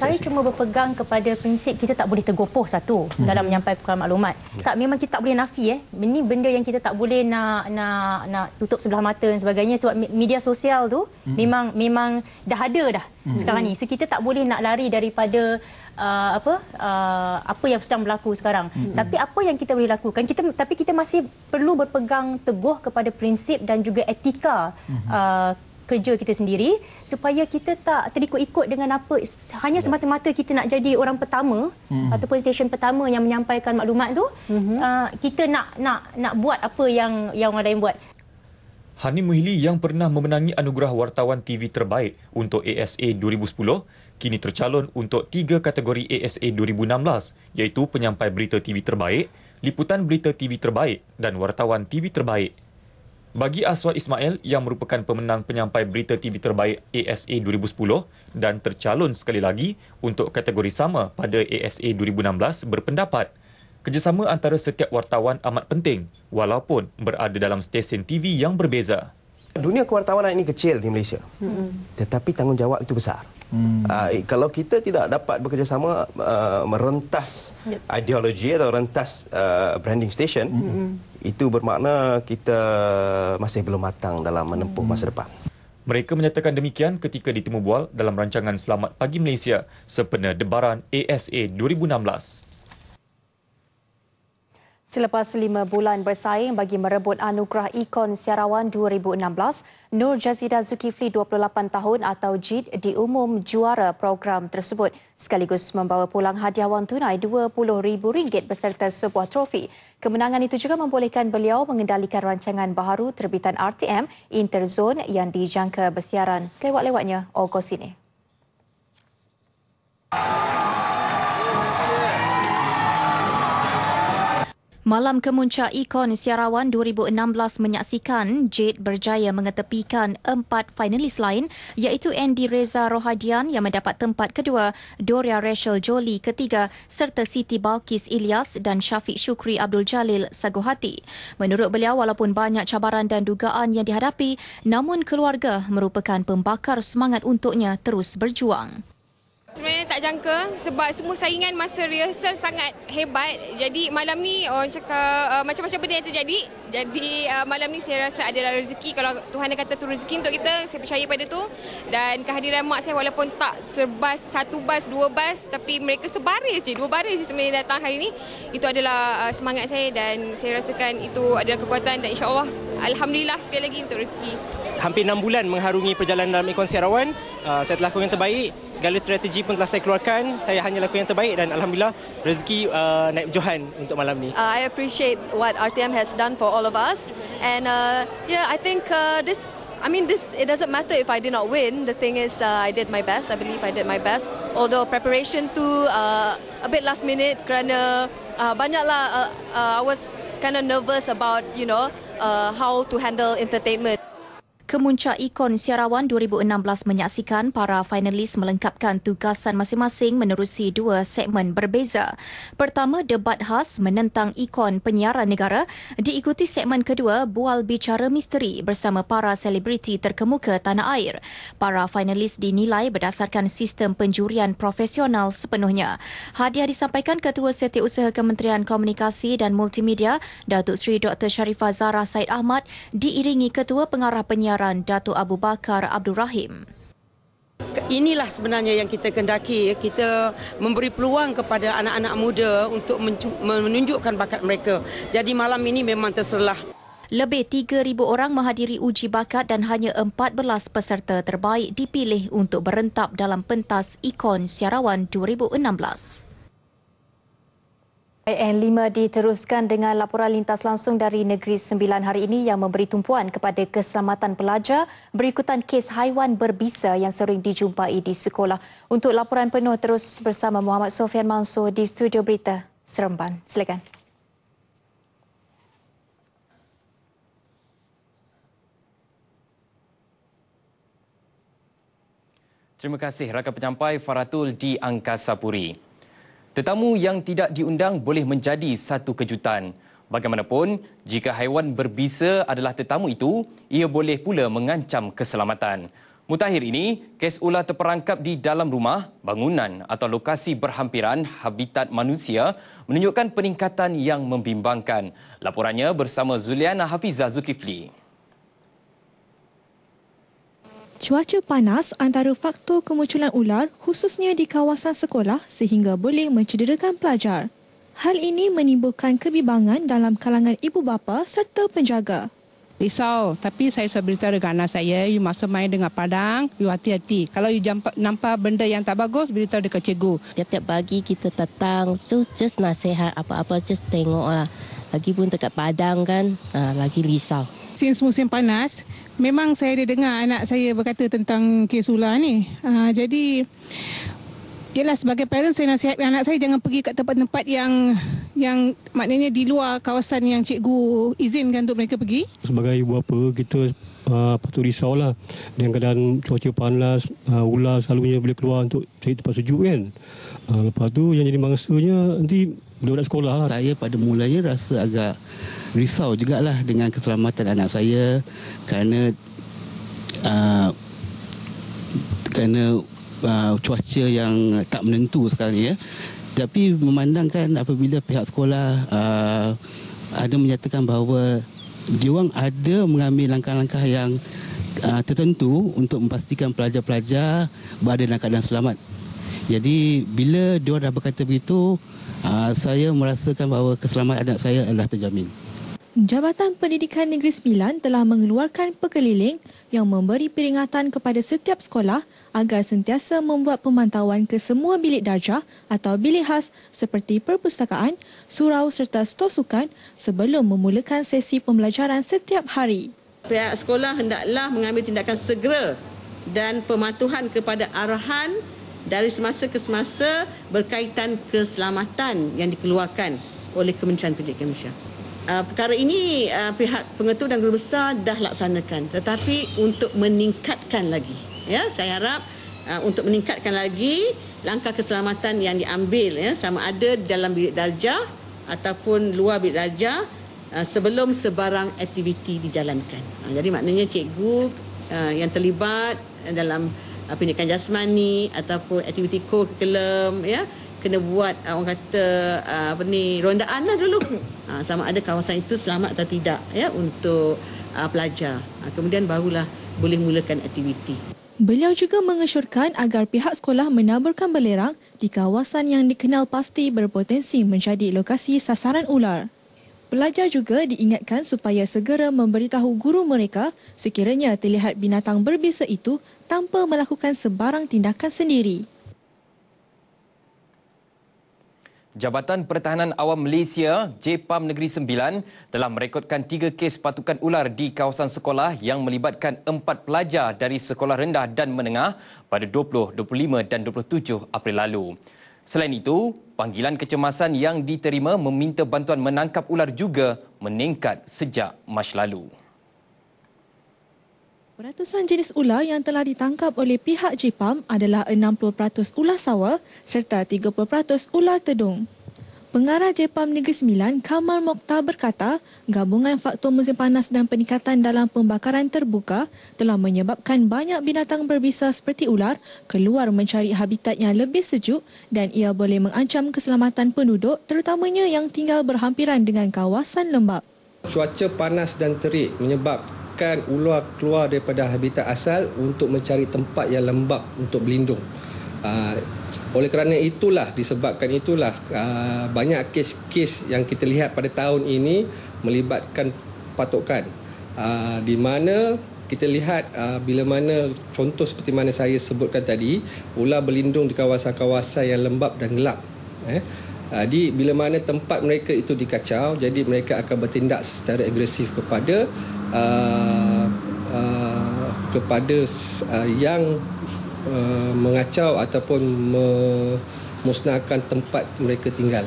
Saya cuma berpegang kepada prinsip kita tak boleh tergopoh satu hmm. dalam menyampaikan maklumat. Ya. Tak memang kita tak boleh nafi eh. Ini benda yang kita tak boleh nak nak nak tutup sebelah mata dan sebagainya sebab media sosial tu hmm. memang memang dah ada dah hmm. sekarang ni. So kita tak boleh nak lari daripada uh, apa uh, apa yang sedang berlaku sekarang mm-hmm. tapi apa yang kita boleh lakukan kita tapi kita masih perlu berpegang teguh kepada prinsip dan juga etika mm-hmm. uh, kerja kita sendiri supaya kita tak terikut-ikut dengan apa hanya ya. semata-mata kita nak jadi orang pertama mm-hmm. ataupun stesen pertama yang menyampaikan maklumat tu hmm uh, kita nak nak nak buat apa yang yang orang lain buat Hani Muhili yang pernah memenangi anugerah wartawan TV terbaik untuk ASA 2010 kini tercalon untuk tiga kategori ASA 2016 iaitu penyampai berita TV terbaik, liputan berita TV terbaik dan wartawan TV terbaik. Bagi Aswad Ismail yang merupakan pemenang penyampai berita TV terbaik ASA 2010 dan tercalon sekali lagi untuk kategori sama pada ASA 2016 berpendapat, kerjasama antara setiap wartawan amat penting walaupun berada dalam stesen TV yang berbeza. Dunia kewartawanan ini kecil di Malaysia. Tetapi tanggungjawab itu besar. Hmm. Uh, kalau kita tidak dapat bekerjasama uh, merentas yep. ideologi atau rentas uh, branding station, hmm. hmm. itu bermakna kita masih belum matang dalam menempuh hmm. masa depan. Mereka menyatakan demikian ketika ditemu bual dalam rancangan Selamat Pagi Malaysia sempena debaran ASA 2016. Selepas lima bulan bersaing bagi merebut anugerah ikon siarawan 2016, Nur Jazida Zulkifli 28 tahun atau JID diumum juara program tersebut sekaligus membawa pulang hadiah wang tunai RM20,000 beserta sebuah trofi. Kemenangan itu juga membolehkan beliau mengendalikan rancangan baharu terbitan RTM Interzone yang dijangka bersiaran selewat-lewatnya Ogos ini. Malam Kemuncak Ikon Siarawan 2016 menyaksikan Jade berjaya mengetepikan empat finalis lain iaitu Andy Reza Rohadian yang mendapat tempat kedua, Doria Rachel Jolie ketiga serta Siti Balkis Ilyas dan Syafiq Shukri Abdul Jalil Sagohati. Menurut beliau, walaupun banyak cabaran dan dugaan yang dihadapi, namun keluarga merupakan pembakar semangat untuknya terus berjuang. Sebenarnya tak jangka sebab semua saingan masa rehearsal sangat hebat. Jadi malam ni orang cakap uh, macam-macam benda yang terjadi. Jadi uh, malam ni saya rasa adalah rezeki. Kalau Tuhan dah kata tu rezeki untuk kita, saya percaya pada tu. Dan kehadiran mak saya walaupun tak sebas satu bas, dua bas. Tapi mereka sebaris je, dua baris je sebenarnya datang hari ni. Itu adalah uh, semangat saya dan saya rasakan itu adalah kekuatan. Dan insya Allah Alhamdulillah sekali lagi untuk rezeki. Hampir enam bulan mengharungi perjalanan dalam ikon siarawan. Uh, saya telah kongen terbaik. Segala strategi pun telah saya keluarkan. Saya hanya lakukan yang terbaik dan alhamdulillah rezeki uh, naib Johan untuk malam ni. Uh, I appreciate what RTM has done for all of us and uh, yeah, I think uh, this I mean this it doesn't matter if I did not win. The thing is uh, I did my best. I believe I did my best. Although preparation to uh, a bit last minute kerana uh, banyaklah uh, uh, I was kind of nervous about, you know, uh, how to handle entertainment. Kemuncak Ikon Siarawan 2016 menyaksikan para finalis melengkapkan tugasan masing-masing menerusi dua segmen berbeza. Pertama, debat khas menentang ikon penyiaran negara diikuti segmen kedua Bual Bicara Misteri bersama para selebriti terkemuka tanah air. Para finalis dinilai berdasarkan sistem penjurian profesional sepenuhnya. Hadiah disampaikan Ketua Setiausaha Kementerian Komunikasi dan Multimedia Datuk Seri Dr. Sharifah Zara Said Ahmad diiringi Ketua Pengarah Penyiaran Jabatan Datu Abu Bakar Abdul Rahim. Inilah sebenarnya yang kita kendaki. Ya. Kita memberi peluang kepada anak-anak muda untuk menunjukkan bakat mereka. Jadi malam ini memang terserlah. Lebih 3,000 orang menghadiri uji bakat dan hanya 14 peserta terbaik dipilih untuk berentap dalam pentas ikon Syarawan 2016. IN5 diteruskan dengan laporan lintas langsung dari Negeri Sembilan hari ini yang memberi tumpuan kepada keselamatan pelajar berikutan kes haiwan berbisa yang sering dijumpai di sekolah. Untuk laporan penuh terus bersama Muhammad Sofian Mansur di Studio Berita Seremban. Silakan. Terima kasih rakan penyampai Faratul di Angkasa Puri. Tetamu yang tidak diundang boleh menjadi satu kejutan. Bagaimanapun, jika haiwan berbisa adalah tetamu itu, ia boleh pula mengancam keselamatan. Mutakhir ini, kes ular terperangkap di dalam rumah, bangunan atau lokasi berhampiran habitat manusia menunjukkan peningkatan yang membimbangkan. Laporannya bersama Zuliana Hafizah Zulkifli. Cuaca panas antara faktor kemunculan ular khususnya di kawasan sekolah sehingga boleh mencederakan pelajar. Hal ini menimbulkan kebimbangan dalam kalangan ibu bapa serta penjaga. Risau, tapi saya sudah beritahu dengan anak saya, you masa main dengan padang, you hati-hati. Kalau you jumpa, nampak benda yang tak bagus, beritahu dekat cikgu. Tiap-tiap pagi kita datang, so just nasihat apa-apa, just tengok lah. Lagipun dekat padang kan, ah, lagi risau since musim panas memang saya ada dengar anak saya berkata tentang kes ular ni uh, jadi ialah sebagai parent saya nasihatkan anak saya jangan pergi ke tempat-tempat yang yang maknanya di luar kawasan yang cikgu izinkan untuk mereka pergi sebagai ibu ah, apa kita uh, patut risaulah dengan keadaan cuaca panas uh, ular selalunya boleh keluar untuk cari tempat sejuk kan uh, lepas tu yang jadi mangsanya nanti budak-budak sekolah lah. Saya pada mulanya rasa agak risau juga lah dengan keselamatan anak saya kerana uh, kerana uh, cuaca yang tak menentu sekarang ni ya. Tapi memandangkan apabila pihak sekolah uh, ada menyatakan bahawa diorang ada mengambil langkah-langkah yang uh, tertentu untuk memastikan pelajar-pelajar berada dalam keadaan selamat. Jadi bila dia dah berkata begitu, Ah, saya merasakan bahawa keselamatan anak saya adalah terjamin. Jabatan Pendidikan Negeri Sembilan telah mengeluarkan pekeliling yang memberi peringatan kepada setiap sekolah agar sentiasa membuat pemantauan ke semua bilik darjah atau bilik khas seperti perpustakaan, surau serta stor sebelum memulakan sesi pembelajaran setiap hari. Pihak sekolah hendaklah mengambil tindakan segera dan pematuhan kepada arahan dari semasa ke semasa berkaitan keselamatan yang dikeluarkan oleh Kementerian Pendidikan Malaysia. Uh, perkara ini uh, pihak pengetua dan guru besar dah laksanakan tetapi untuk meningkatkan lagi. Ya, saya harap uh, untuk meningkatkan lagi langkah keselamatan yang diambil ya sama ada dalam bilik darjah ataupun luar bilik darjah uh, sebelum sebarang aktiviti dijalankan. Uh, jadi maknanya cikgu uh, yang terlibat dalam uh, pendidikan jasmani ataupun aktiviti kurikulum ya kena buat ah, orang kata ah, apa ni rondaan lah dulu ah, sama ada kawasan itu selamat atau tidak ya untuk pelajar uh, kemudian barulah boleh mulakan aktiviti Beliau juga mengesyorkan agar pihak sekolah menaburkan belerang di kawasan yang dikenal pasti berpotensi menjadi lokasi sasaran ular. Pelajar juga diingatkan supaya segera memberitahu guru mereka sekiranya terlihat binatang berbisa itu tanpa melakukan sebarang tindakan sendiri. Jabatan Pertahanan Awam Malaysia, JPAM Negeri Sembilan, telah merekodkan tiga kes patukan ular di kawasan sekolah yang melibatkan empat pelajar dari sekolah rendah dan menengah pada 20, 25 dan 27 April lalu. Selain itu, panggilan kecemasan yang diterima meminta bantuan menangkap ular juga meningkat sejak Mac lalu. Peratusan jenis ular yang telah ditangkap oleh pihak Jipam adalah 60% ular sawa serta 30% ular tedung. Pengarah JPAM Negeri Sembilan, Kamal Mokta berkata, gabungan faktor musim panas dan peningkatan dalam pembakaran terbuka telah menyebabkan banyak binatang berbisa seperti ular keluar mencari habitat yang lebih sejuk dan ia boleh mengancam keselamatan penduduk terutamanya yang tinggal berhampiran dengan kawasan lembap. Cuaca panas dan terik menyebabkan ular keluar daripada habitat asal untuk mencari tempat yang lembap untuk berlindung. Ah, oleh kerana itulah disebabkan itulah ah, banyak kes-kes yang kita lihat pada tahun ini melibatkan patokan ah, di mana kita lihat ah, bila mana contoh seperti mana saya sebutkan tadi ular berlindung di kawasan-kawasan yang lembap dan gelap jadi eh. bila mana tempat mereka itu dikacau jadi mereka akan bertindak secara agresif kepada kepada yang Uh, mengacau ataupun memusnahkan tempat mereka tinggal.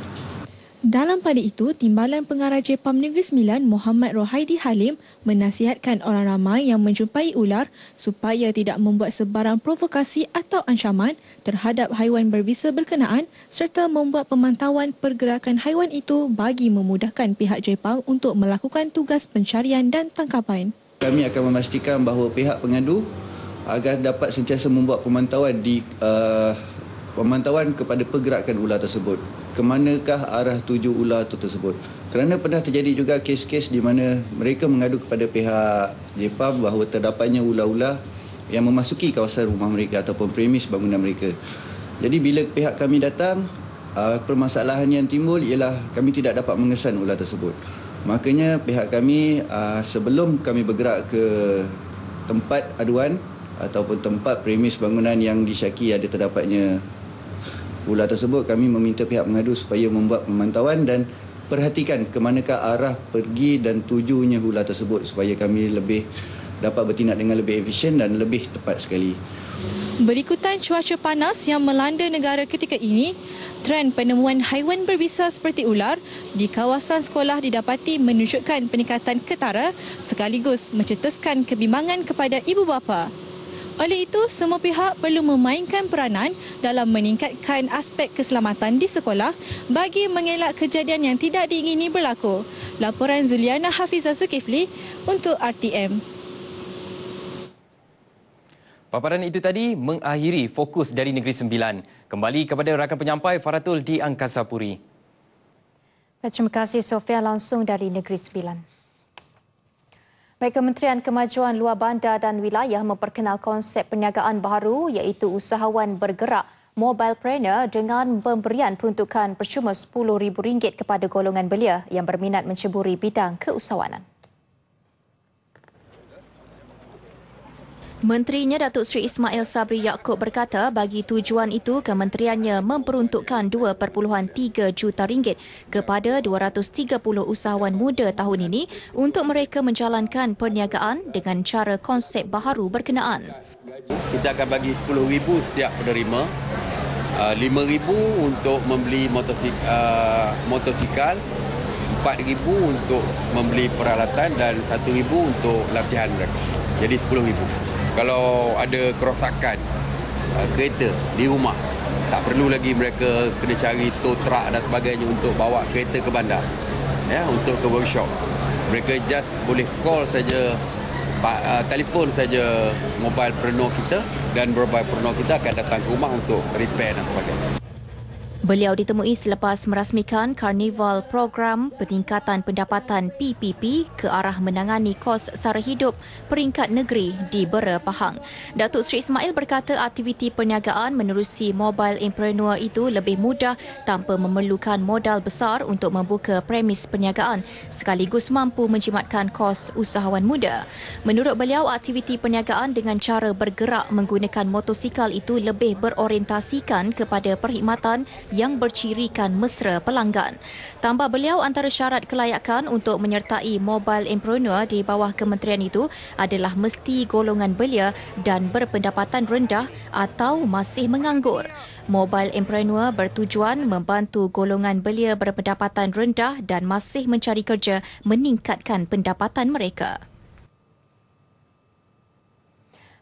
Dalam pada itu, Timbalan Pengarah JPAM Negeri Sembilan Muhammad Rohaidi Halim menasihatkan orang ramai yang menjumpai ular supaya tidak membuat sebarang provokasi atau ancaman terhadap haiwan berbisa berkenaan serta membuat pemantauan pergerakan haiwan itu bagi memudahkan pihak JPAM untuk melakukan tugas pencarian dan tangkapan. Kami akan memastikan bahawa pihak pengadu agar dapat sentiasa membuat pemantauan di uh, pemantauan kepada pergerakan ular tersebut. Kemanakah arah tuju ular itu tersebut? Kerana pernah terjadi juga kes-kes di mana mereka mengadu kepada pihak JPAM bahawa terdapatnya ular-ular yang memasuki kawasan rumah mereka ataupun premis bangunan mereka. Jadi bila pihak kami datang, uh, permasalahan yang timbul ialah kami tidak dapat mengesan ular tersebut. Makanya pihak kami uh, sebelum kami bergerak ke tempat aduan ataupun tempat premis bangunan yang disyaki ada terdapatnya ular tersebut kami meminta pihak mengadu supaya membuat pemantauan dan perhatikan ke manakah arah pergi dan tujunya ular tersebut supaya kami lebih dapat bertindak dengan lebih efisien dan lebih tepat sekali. Berikutan cuaca panas yang melanda negara ketika ini, tren penemuan haiwan berbisa seperti ular di kawasan sekolah didapati menunjukkan peningkatan ketara sekaligus mencetuskan kebimbangan kepada ibu bapa. Oleh itu, semua pihak perlu memainkan peranan dalam meningkatkan aspek keselamatan di sekolah bagi mengelak kejadian yang tidak diingini berlaku. Laporan Zuliana Hafizah Zulkifli untuk RTM. Paparan itu tadi mengakhiri fokus dari Negeri Sembilan. Kembali kepada rakan penyampai Faratul di Angkasa Puri. Terima kasih Sofia langsung dari Negeri Sembilan. Baik, Kementerian Kemajuan Luar Bandar dan Wilayah memperkenal konsep perniagaan baru iaitu usahawan bergerak (mobile trainer) dengan pemberian peruntukan percuma RM10,000 kepada golongan belia yang berminat menceburi bidang keusahawanan. Menterinya Datuk Seri Ismail Sabri Yaakob berkata bagi tujuan itu kementeriannya memperuntukkan 2.3 juta ringgit kepada 230 usahawan muda tahun ini untuk mereka menjalankan perniagaan dengan cara konsep baharu berkenaan. Kita akan bagi 10,000 setiap penerima, 5,000 uh, untuk membeli motosik, uh, motosikal, 4,000 untuk membeli peralatan dan 1,000 untuk latihan mereka. Jadi 10,000 kalau ada kerosakan uh, kereta di rumah tak perlu lagi mereka kena cari tow truck dan sebagainya untuk bawa kereta ke bandar ya untuk ke workshop mereka just boleh call saja uh, telefon saja mobile preno kita dan mobile preno kita akan datang ke rumah untuk repair dan sebagainya Beliau ditemui selepas merasmikan karnival program peningkatan pendapatan PPP ke arah menangani kos sara hidup peringkat negeri di Bera Pahang. Datuk Seri Ismail berkata aktiviti perniagaan menerusi mobile entrepreneur itu lebih mudah tanpa memerlukan modal besar untuk membuka premis perniagaan sekaligus mampu menjimatkan kos usahawan muda. Menurut beliau, aktiviti perniagaan dengan cara bergerak menggunakan motosikal itu lebih berorientasikan kepada perkhidmatan yang bercirikan mesra pelanggan. Tambah beliau antara syarat kelayakan untuk menyertai mobile entrepreneur di bawah kementerian itu adalah mesti golongan belia dan berpendapatan rendah atau masih menganggur. Mobile Entrepreneur bertujuan membantu golongan belia berpendapatan rendah dan masih mencari kerja meningkatkan pendapatan mereka.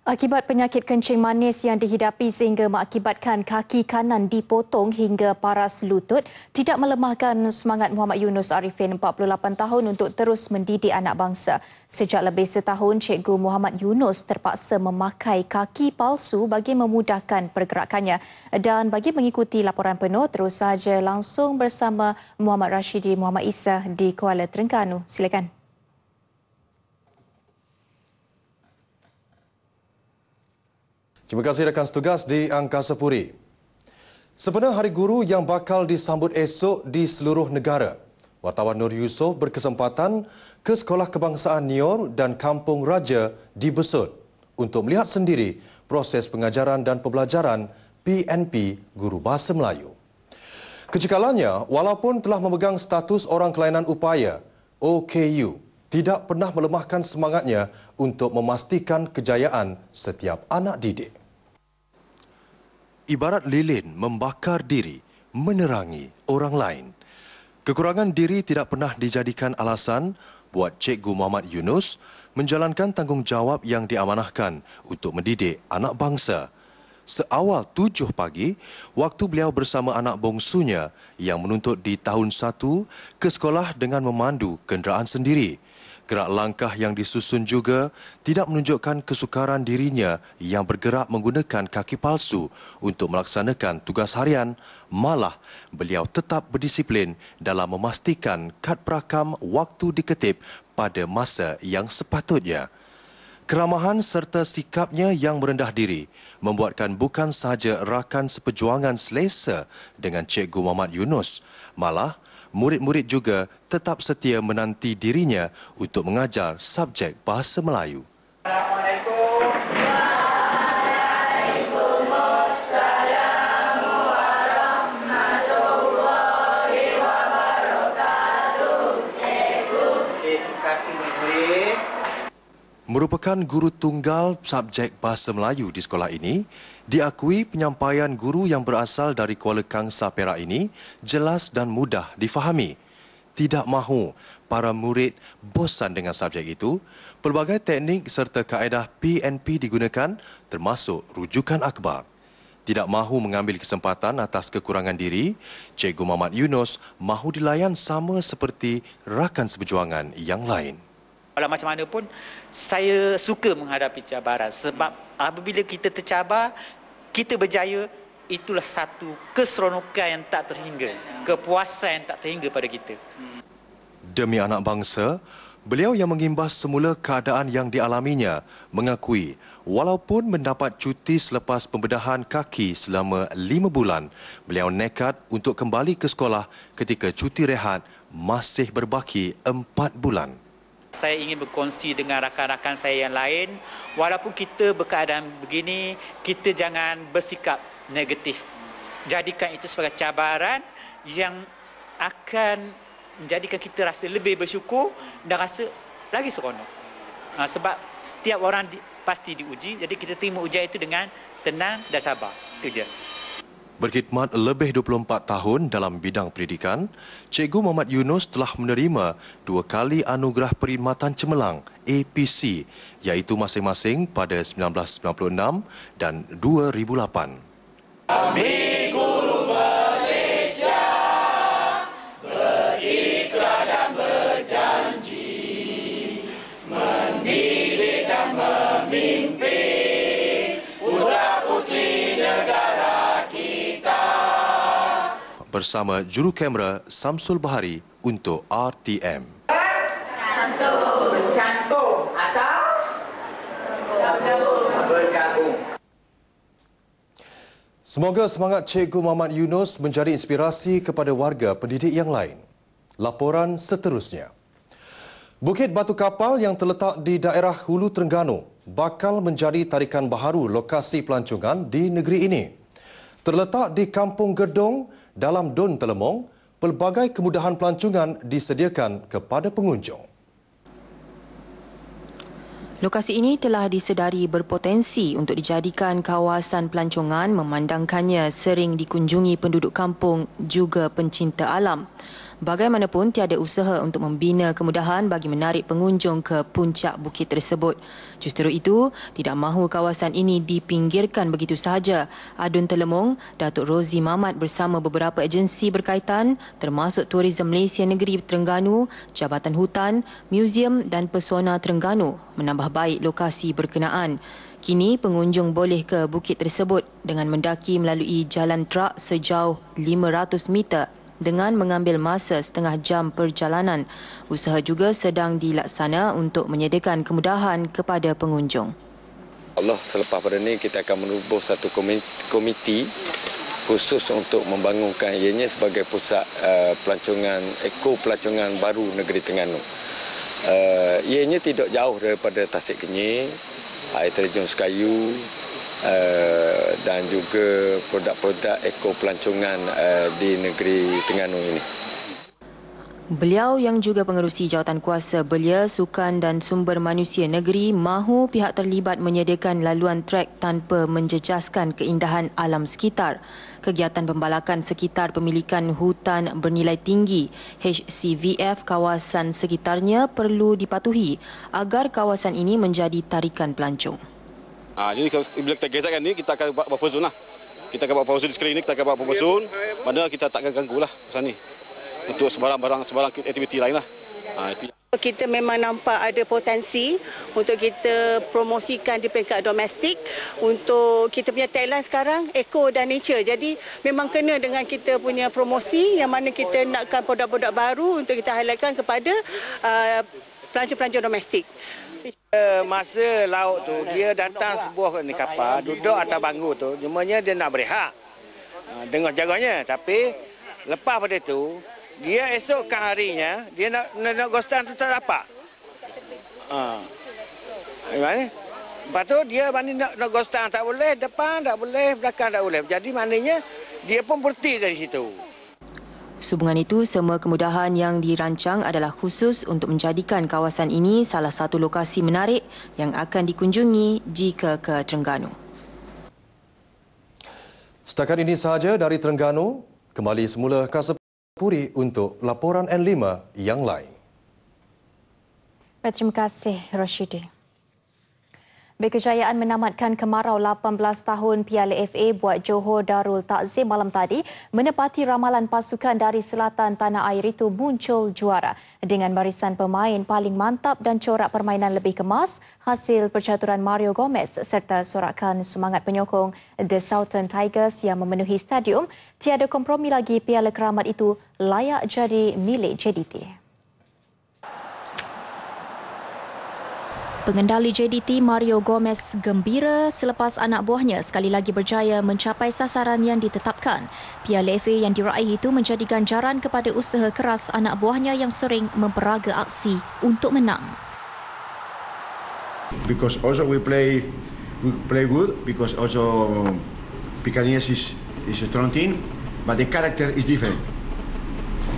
Akibat penyakit kencing manis yang dihidapi sehingga mengakibatkan kaki kanan dipotong hingga paras lutut tidak melemahkan semangat Muhammad Yunus Arifin 48 tahun untuk terus mendidik anak bangsa. Sejak lebih setahun, Cikgu Muhammad Yunus terpaksa memakai kaki palsu bagi memudahkan pergerakannya. Dan bagi mengikuti laporan penuh, terus saja langsung bersama Muhammad Rashidi Muhammad Isa di Kuala Terengganu. Silakan. Terima kasih rakan setugas di Angkasa Puri. Sepenuh Hari Guru yang bakal disambut esok di seluruh negara, wartawan Nur Yusof berkesempatan ke Sekolah Kebangsaan Nior dan Kampung Raja di Besut untuk melihat sendiri proses pengajaran dan pembelajaran PNP Guru Bahasa Melayu. Kecikalannya, walaupun telah memegang status orang kelainan upaya OKU, tidak pernah melemahkan semangatnya untuk memastikan kejayaan setiap anak didik. Ibarat lilin membakar diri, menerangi orang lain. Kekurangan diri tidak pernah dijadikan alasan buat Cikgu Muhammad Yunus menjalankan tanggungjawab yang diamanahkan untuk mendidik anak bangsa. Seawal tujuh pagi, waktu beliau bersama anak bongsunya yang menuntut di tahun satu ke sekolah dengan memandu kenderaan sendiri – Gerak langkah yang disusun juga tidak menunjukkan kesukaran dirinya yang bergerak menggunakan kaki palsu untuk melaksanakan tugas harian. Malah, beliau tetap berdisiplin dalam memastikan kad perakam waktu diketip pada masa yang sepatutnya. Keramahan serta sikapnya yang merendah diri membuatkan bukan sahaja rakan seperjuangan selesa dengan Cikgu Muhammad Yunus, malah murid-murid juga tetap setia menanti dirinya untuk mengajar subjek bahasa Melayu. merupakan guru tunggal subjek bahasa Melayu di sekolah ini Diakui penyampaian guru yang berasal dari Kuala Kangsar Perak ini jelas dan mudah difahami. Tidak mahu para murid bosan dengan subjek itu, pelbagai teknik serta kaedah PNP digunakan termasuk rujukan akhbar. Tidak mahu mengambil kesempatan atas kekurangan diri, Cikgu Muhammad Yunus mahu dilayan sama seperti rakan seperjuangan yang lain. Walau macam mana pun saya suka menghadapi cabaran sebab hmm. apabila kita tercabar kita berjaya itulah satu keseronokan yang tak terhingga kepuasan yang tak terhingga pada kita demi anak bangsa beliau yang mengimbas semula keadaan yang dialaminya mengakui walaupun mendapat cuti selepas pembedahan kaki selama lima bulan beliau nekat untuk kembali ke sekolah ketika cuti rehat masih berbaki empat bulan saya ingin berkongsi dengan rakan-rakan saya yang lain walaupun kita berkeadaan begini kita jangan bersikap negatif jadikan itu sebagai cabaran yang akan menjadikan kita rasa lebih bersyukur dan rasa lagi seronok ha, sebab setiap orang di, pasti diuji jadi kita terima ujian itu dengan tenang dan sabar itu je Berkhidmat lebih 24 tahun dalam bidang pendidikan, Cikgu Muhammad Yunus telah menerima dua kali anugerah perkhidmatan cemerlang APC iaitu masing-masing pada 1996 dan 2008. Amin. bersama juru kamera Samsul Bahari untuk RTM. Semoga semangat Cikgu Muhammad Yunus menjadi inspirasi kepada warga pendidik yang lain. Laporan seterusnya. Bukit Batu Kapal yang terletak di daerah Hulu Terengganu bakal menjadi tarikan baharu lokasi pelancongan di negeri ini. Terletak di Kampung Gedong dalam Don Telemong, pelbagai kemudahan pelancongan disediakan kepada pengunjung. Lokasi ini telah disedari berpotensi untuk dijadikan kawasan pelancongan memandangkannya sering dikunjungi penduduk kampung juga pencinta alam. Bagaimanapun, tiada usaha untuk membina kemudahan bagi menarik pengunjung ke puncak bukit tersebut. Justeru itu, tidak mahu kawasan ini dipinggirkan begitu sahaja. Adun Telemong, Datuk Rozi Mamat bersama beberapa agensi berkaitan termasuk Tourism Malaysia Negeri Terengganu, Jabatan Hutan, Museum dan Pesona Terengganu menambah baik lokasi berkenaan. Kini pengunjung boleh ke bukit tersebut dengan mendaki melalui jalan trak sejauh 500 meter dengan mengambil masa setengah jam perjalanan. Usaha juga sedang dilaksana untuk menyediakan kemudahan kepada pengunjung. Allah selepas pada ini kita akan menubuh satu komite khusus untuk membangunkan ianya sebagai pusat uh, pelancongan eko pelancongan baru negeri Terengganu. Uh, ianya tidak jauh daripada Tasik Kenyir, air terjun Sekayu, Eh, dan juga produk-produk ekopelancongan uh, eh, di negeri Tengganu ini. Beliau yang juga pengerusi jawatan kuasa belia, sukan dan sumber manusia negeri mahu pihak terlibat menyediakan laluan trek tanpa menjejaskan keindahan alam sekitar. Kegiatan pembalakan sekitar pemilikan hutan bernilai tinggi HCVF kawasan sekitarnya perlu dipatuhi agar kawasan ini menjadi tarikan pelancong. Ha, jadi bila kita gezakan ni, kita akan buat buffer zone lah. Kita akan buat buffer zone di sekeliling ni, kita akan buat buffer zone. Mana kita takkan ganggu lah pasal ni. Untuk sebarang-barang, sebarang aktiviti lain lah. Ha, itu kita memang nampak ada potensi untuk kita promosikan di peringkat domestik untuk kita punya Thailand sekarang eco dan nature. Jadi memang kena dengan kita punya promosi yang mana kita nakkan produk-produk baru untuk kita highlightkan kepada uh, pelancong-pelancong domestik masa laut tu dia datang sebuah ni kapal duduk atas bangku tu cumanya dia nak berehat ha, dengar jaganya tapi lepas pada tu dia esok kan harinya dia nak nak, nak gostan tu tak dapat ha gimana Lepas dia mana nak, nak gostan tak boleh depan tak boleh belakang tak boleh jadi maknanya dia pun berhenti dari situ Sehubungan itu, semua kemudahan yang dirancang adalah khusus untuk menjadikan kawasan ini salah satu lokasi menarik yang akan dikunjungi jika ke Terengganu. Setakat ini sahaja dari Terengganu, kembali semula Kasapuri untuk laporan N5 yang lain. Terima kasih, Rashidi. Berkejayaan menamatkan kemarau 18 tahun Piala FA buat Johor Darul Takzim malam tadi menepati ramalan pasukan dari selatan tanah air itu muncul juara dengan barisan pemain paling mantap dan corak permainan lebih kemas hasil percaturan Mario Gomez serta sorakan semangat penyokong The Southern Tigers yang memenuhi stadium tiada kompromi lagi Piala Keramat itu layak jadi milik JDT. Pengendali JDT Mario Gomez gembira selepas anak buahnya sekali lagi berjaya mencapai sasaran yang ditetapkan. Piala FA yang diraih itu menjadi ganjaran kepada usaha keras anak buahnya yang sering memperaga aksi untuk menang. Because also we play we play good because also Picanias is is a strong team but the character is different.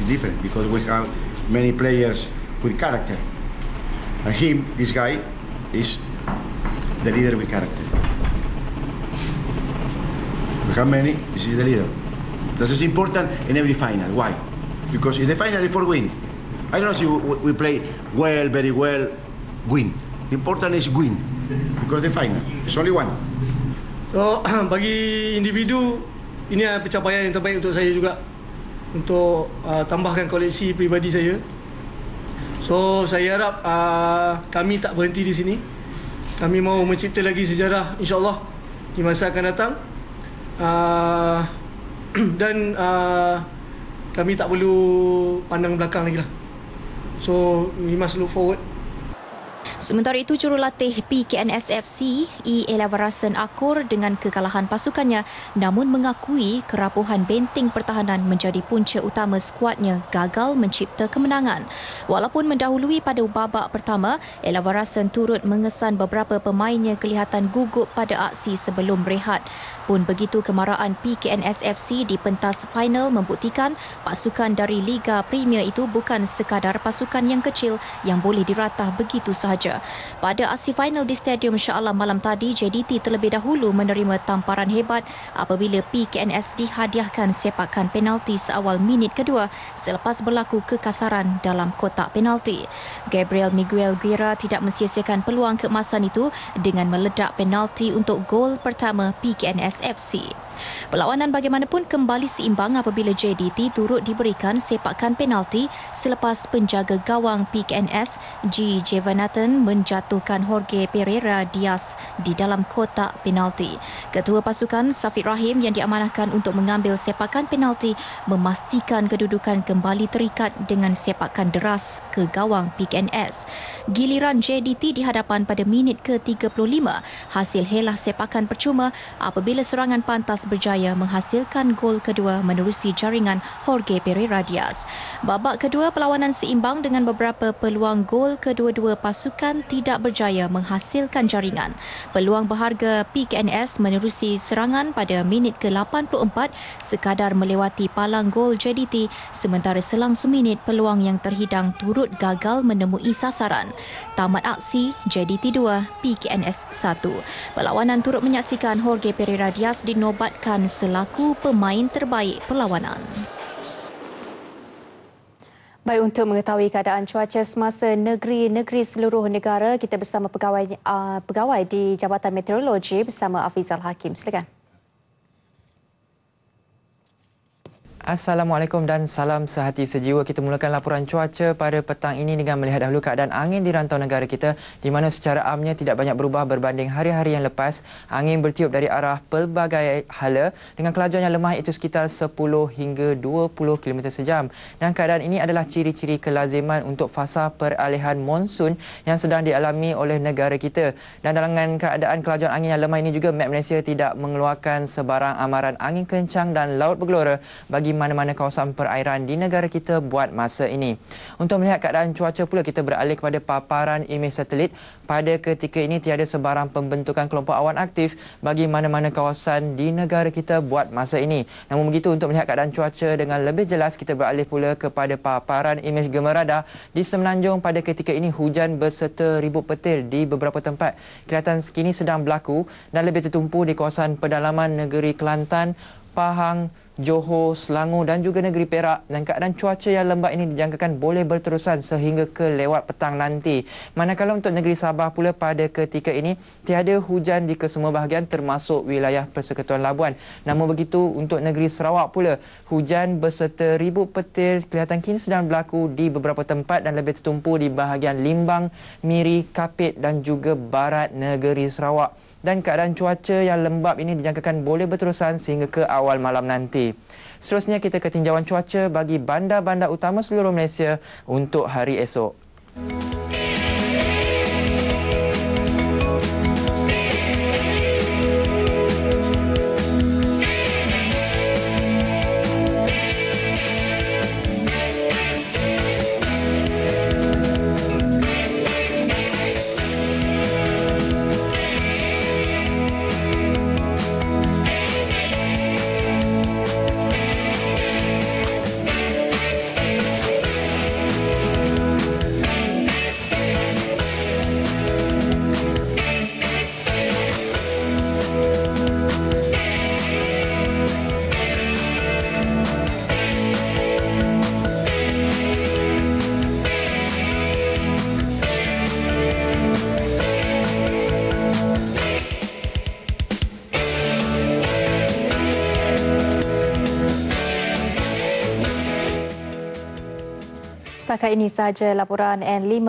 It's different because we have many players with character. And uh, him, this guy, is de leader with character. We have many? This is the leader. This is important in every final. Why? Because in the final, if for win, I don't know if we play well, very well, win. The Important is win. Because the final, it's only one. So, bagi individu, ini adalah pencapaian yang terbaik untuk saya juga. Untuk uh, tambahkan koleksi pribadi saya. So saya harap uh, kami tak berhenti di sini. Kami mahu mencipta lagi sejarah insya-Allah di masa akan datang. Uh, dan uh, kami tak perlu pandang belakang lagi lah. So we must look forward Sementara itu, jurulatih PKNSFC, E. Elavarasan Akur dengan kekalahan pasukannya namun mengakui kerapuhan benteng pertahanan menjadi punca utama skuadnya gagal mencipta kemenangan. Walaupun mendahului pada babak pertama, Elavarasan turut mengesan beberapa pemainnya kelihatan gugup pada aksi sebelum rehat. Pun begitu kemarahan PKNSFC di pentas final membuktikan pasukan dari Liga Premier itu bukan sekadar pasukan yang kecil yang boleh diratah begitu sahaja. Pada asi final di Stadium Shah malam tadi, JDT terlebih dahulu menerima tamparan hebat apabila PKNS dihadiahkan sepakan penalti seawal minit kedua selepas berlaku kekasaran dalam kotak penalti. Gabriel Miguel Guerra tidak mensiasiakan peluang keemasan itu dengan meledak penalti untuk gol pertama PKNS SFC. Perlawanan bagaimanapun kembali seimbang apabila JDT turut diberikan sepakan penalti selepas penjaga gawang PKNS G. Jevanathan menjatuhkan Jorge Pereira Diaz di dalam kotak penalti. Ketua pasukan Safid Rahim yang diamanahkan untuk mengambil sepakan penalti memastikan kedudukan kembali terikat dengan sepakan deras ke gawang PKNS. Giliran JDT di hadapan pada minit ke-35 hasil helah sepakan percuma apabila serangan pantas berjaya menghasilkan gol kedua menerusi jaringan Jorge Pereira Diaz. Babak kedua perlawanan seimbang dengan beberapa peluang gol kedua-dua pasukan tidak berjaya menghasilkan jaringan. Peluang berharga PKNS menerusi serangan pada minit ke-84 sekadar melewati palang gol JDT sementara selang seminit peluang yang terhidang turut gagal menemui sasaran. Tamat aksi JDT 2, PKNS 1. Perlawanan turut menyaksikan Jorge Pereira Yas dinobatkan selaku pemain terbaik perlawanan. Baik untuk mengetahui keadaan cuaca semasa negeri-negeri seluruh negara, kita bersama pegawai uh, pegawai di Jabatan Meteorologi bersama Afizal Hakim. Silakan. Assalamualaikum dan salam sehati sejiwa. Kita mulakan laporan cuaca pada petang ini dengan melihat dahulu keadaan angin di rantau negara kita di mana secara amnya tidak banyak berubah berbanding hari-hari yang lepas. Angin bertiup dari arah pelbagai hala dengan kelajuan yang lemah itu sekitar 10 hingga 20 km sejam. Dan keadaan ini adalah ciri-ciri kelaziman untuk fasa peralihan monsun yang sedang dialami oleh negara kita. Dan dalam keadaan kelajuan angin yang lemah ini juga Map Malaysia tidak mengeluarkan sebarang amaran angin kencang dan laut bergelora bagi mana-mana kawasan perairan di negara kita buat masa ini. Untuk melihat keadaan cuaca pula kita beralih kepada paparan imej satelit. Pada ketika ini tiada sebarang pembentukan kelompok awan aktif bagi mana-mana kawasan di negara kita buat masa ini. Namun begitu untuk melihat keadaan cuaca dengan lebih jelas kita beralih pula kepada paparan imej gemerada di semenanjung pada ketika ini hujan berserta ribut petir di beberapa tempat. Kelihatan sekini sedang berlaku dan lebih tertumpu di kawasan pedalaman negeri Kelantan, Pahang, Pahang, Johor, Selangor dan juga negeri Perak dan keadaan cuaca yang lembab ini dijangkakan boleh berterusan sehingga ke lewat petang nanti. Manakala untuk negeri Sabah pula pada ketika ini tiada hujan di kesemua bahagian termasuk wilayah Persekutuan Labuan. Namun begitu untuk negeri Sarawak pula hujan berserta ribut petir kelihatan kini sedang berlaku di beberapa tempat dan lebih tertumpu di bahagian Limbang, Miri, Kapit dan juga barat negeri Sarawak dan keadaan cuaca yang lembap ini dijangkakan boleh berterusan sehingga ke awal malam nanti. Seterusnya kita ke tinjauan cuaca bagi bandar-bandar utama seluruh Malaysia untuk hari esok. setakat ini sahaja laporan N5.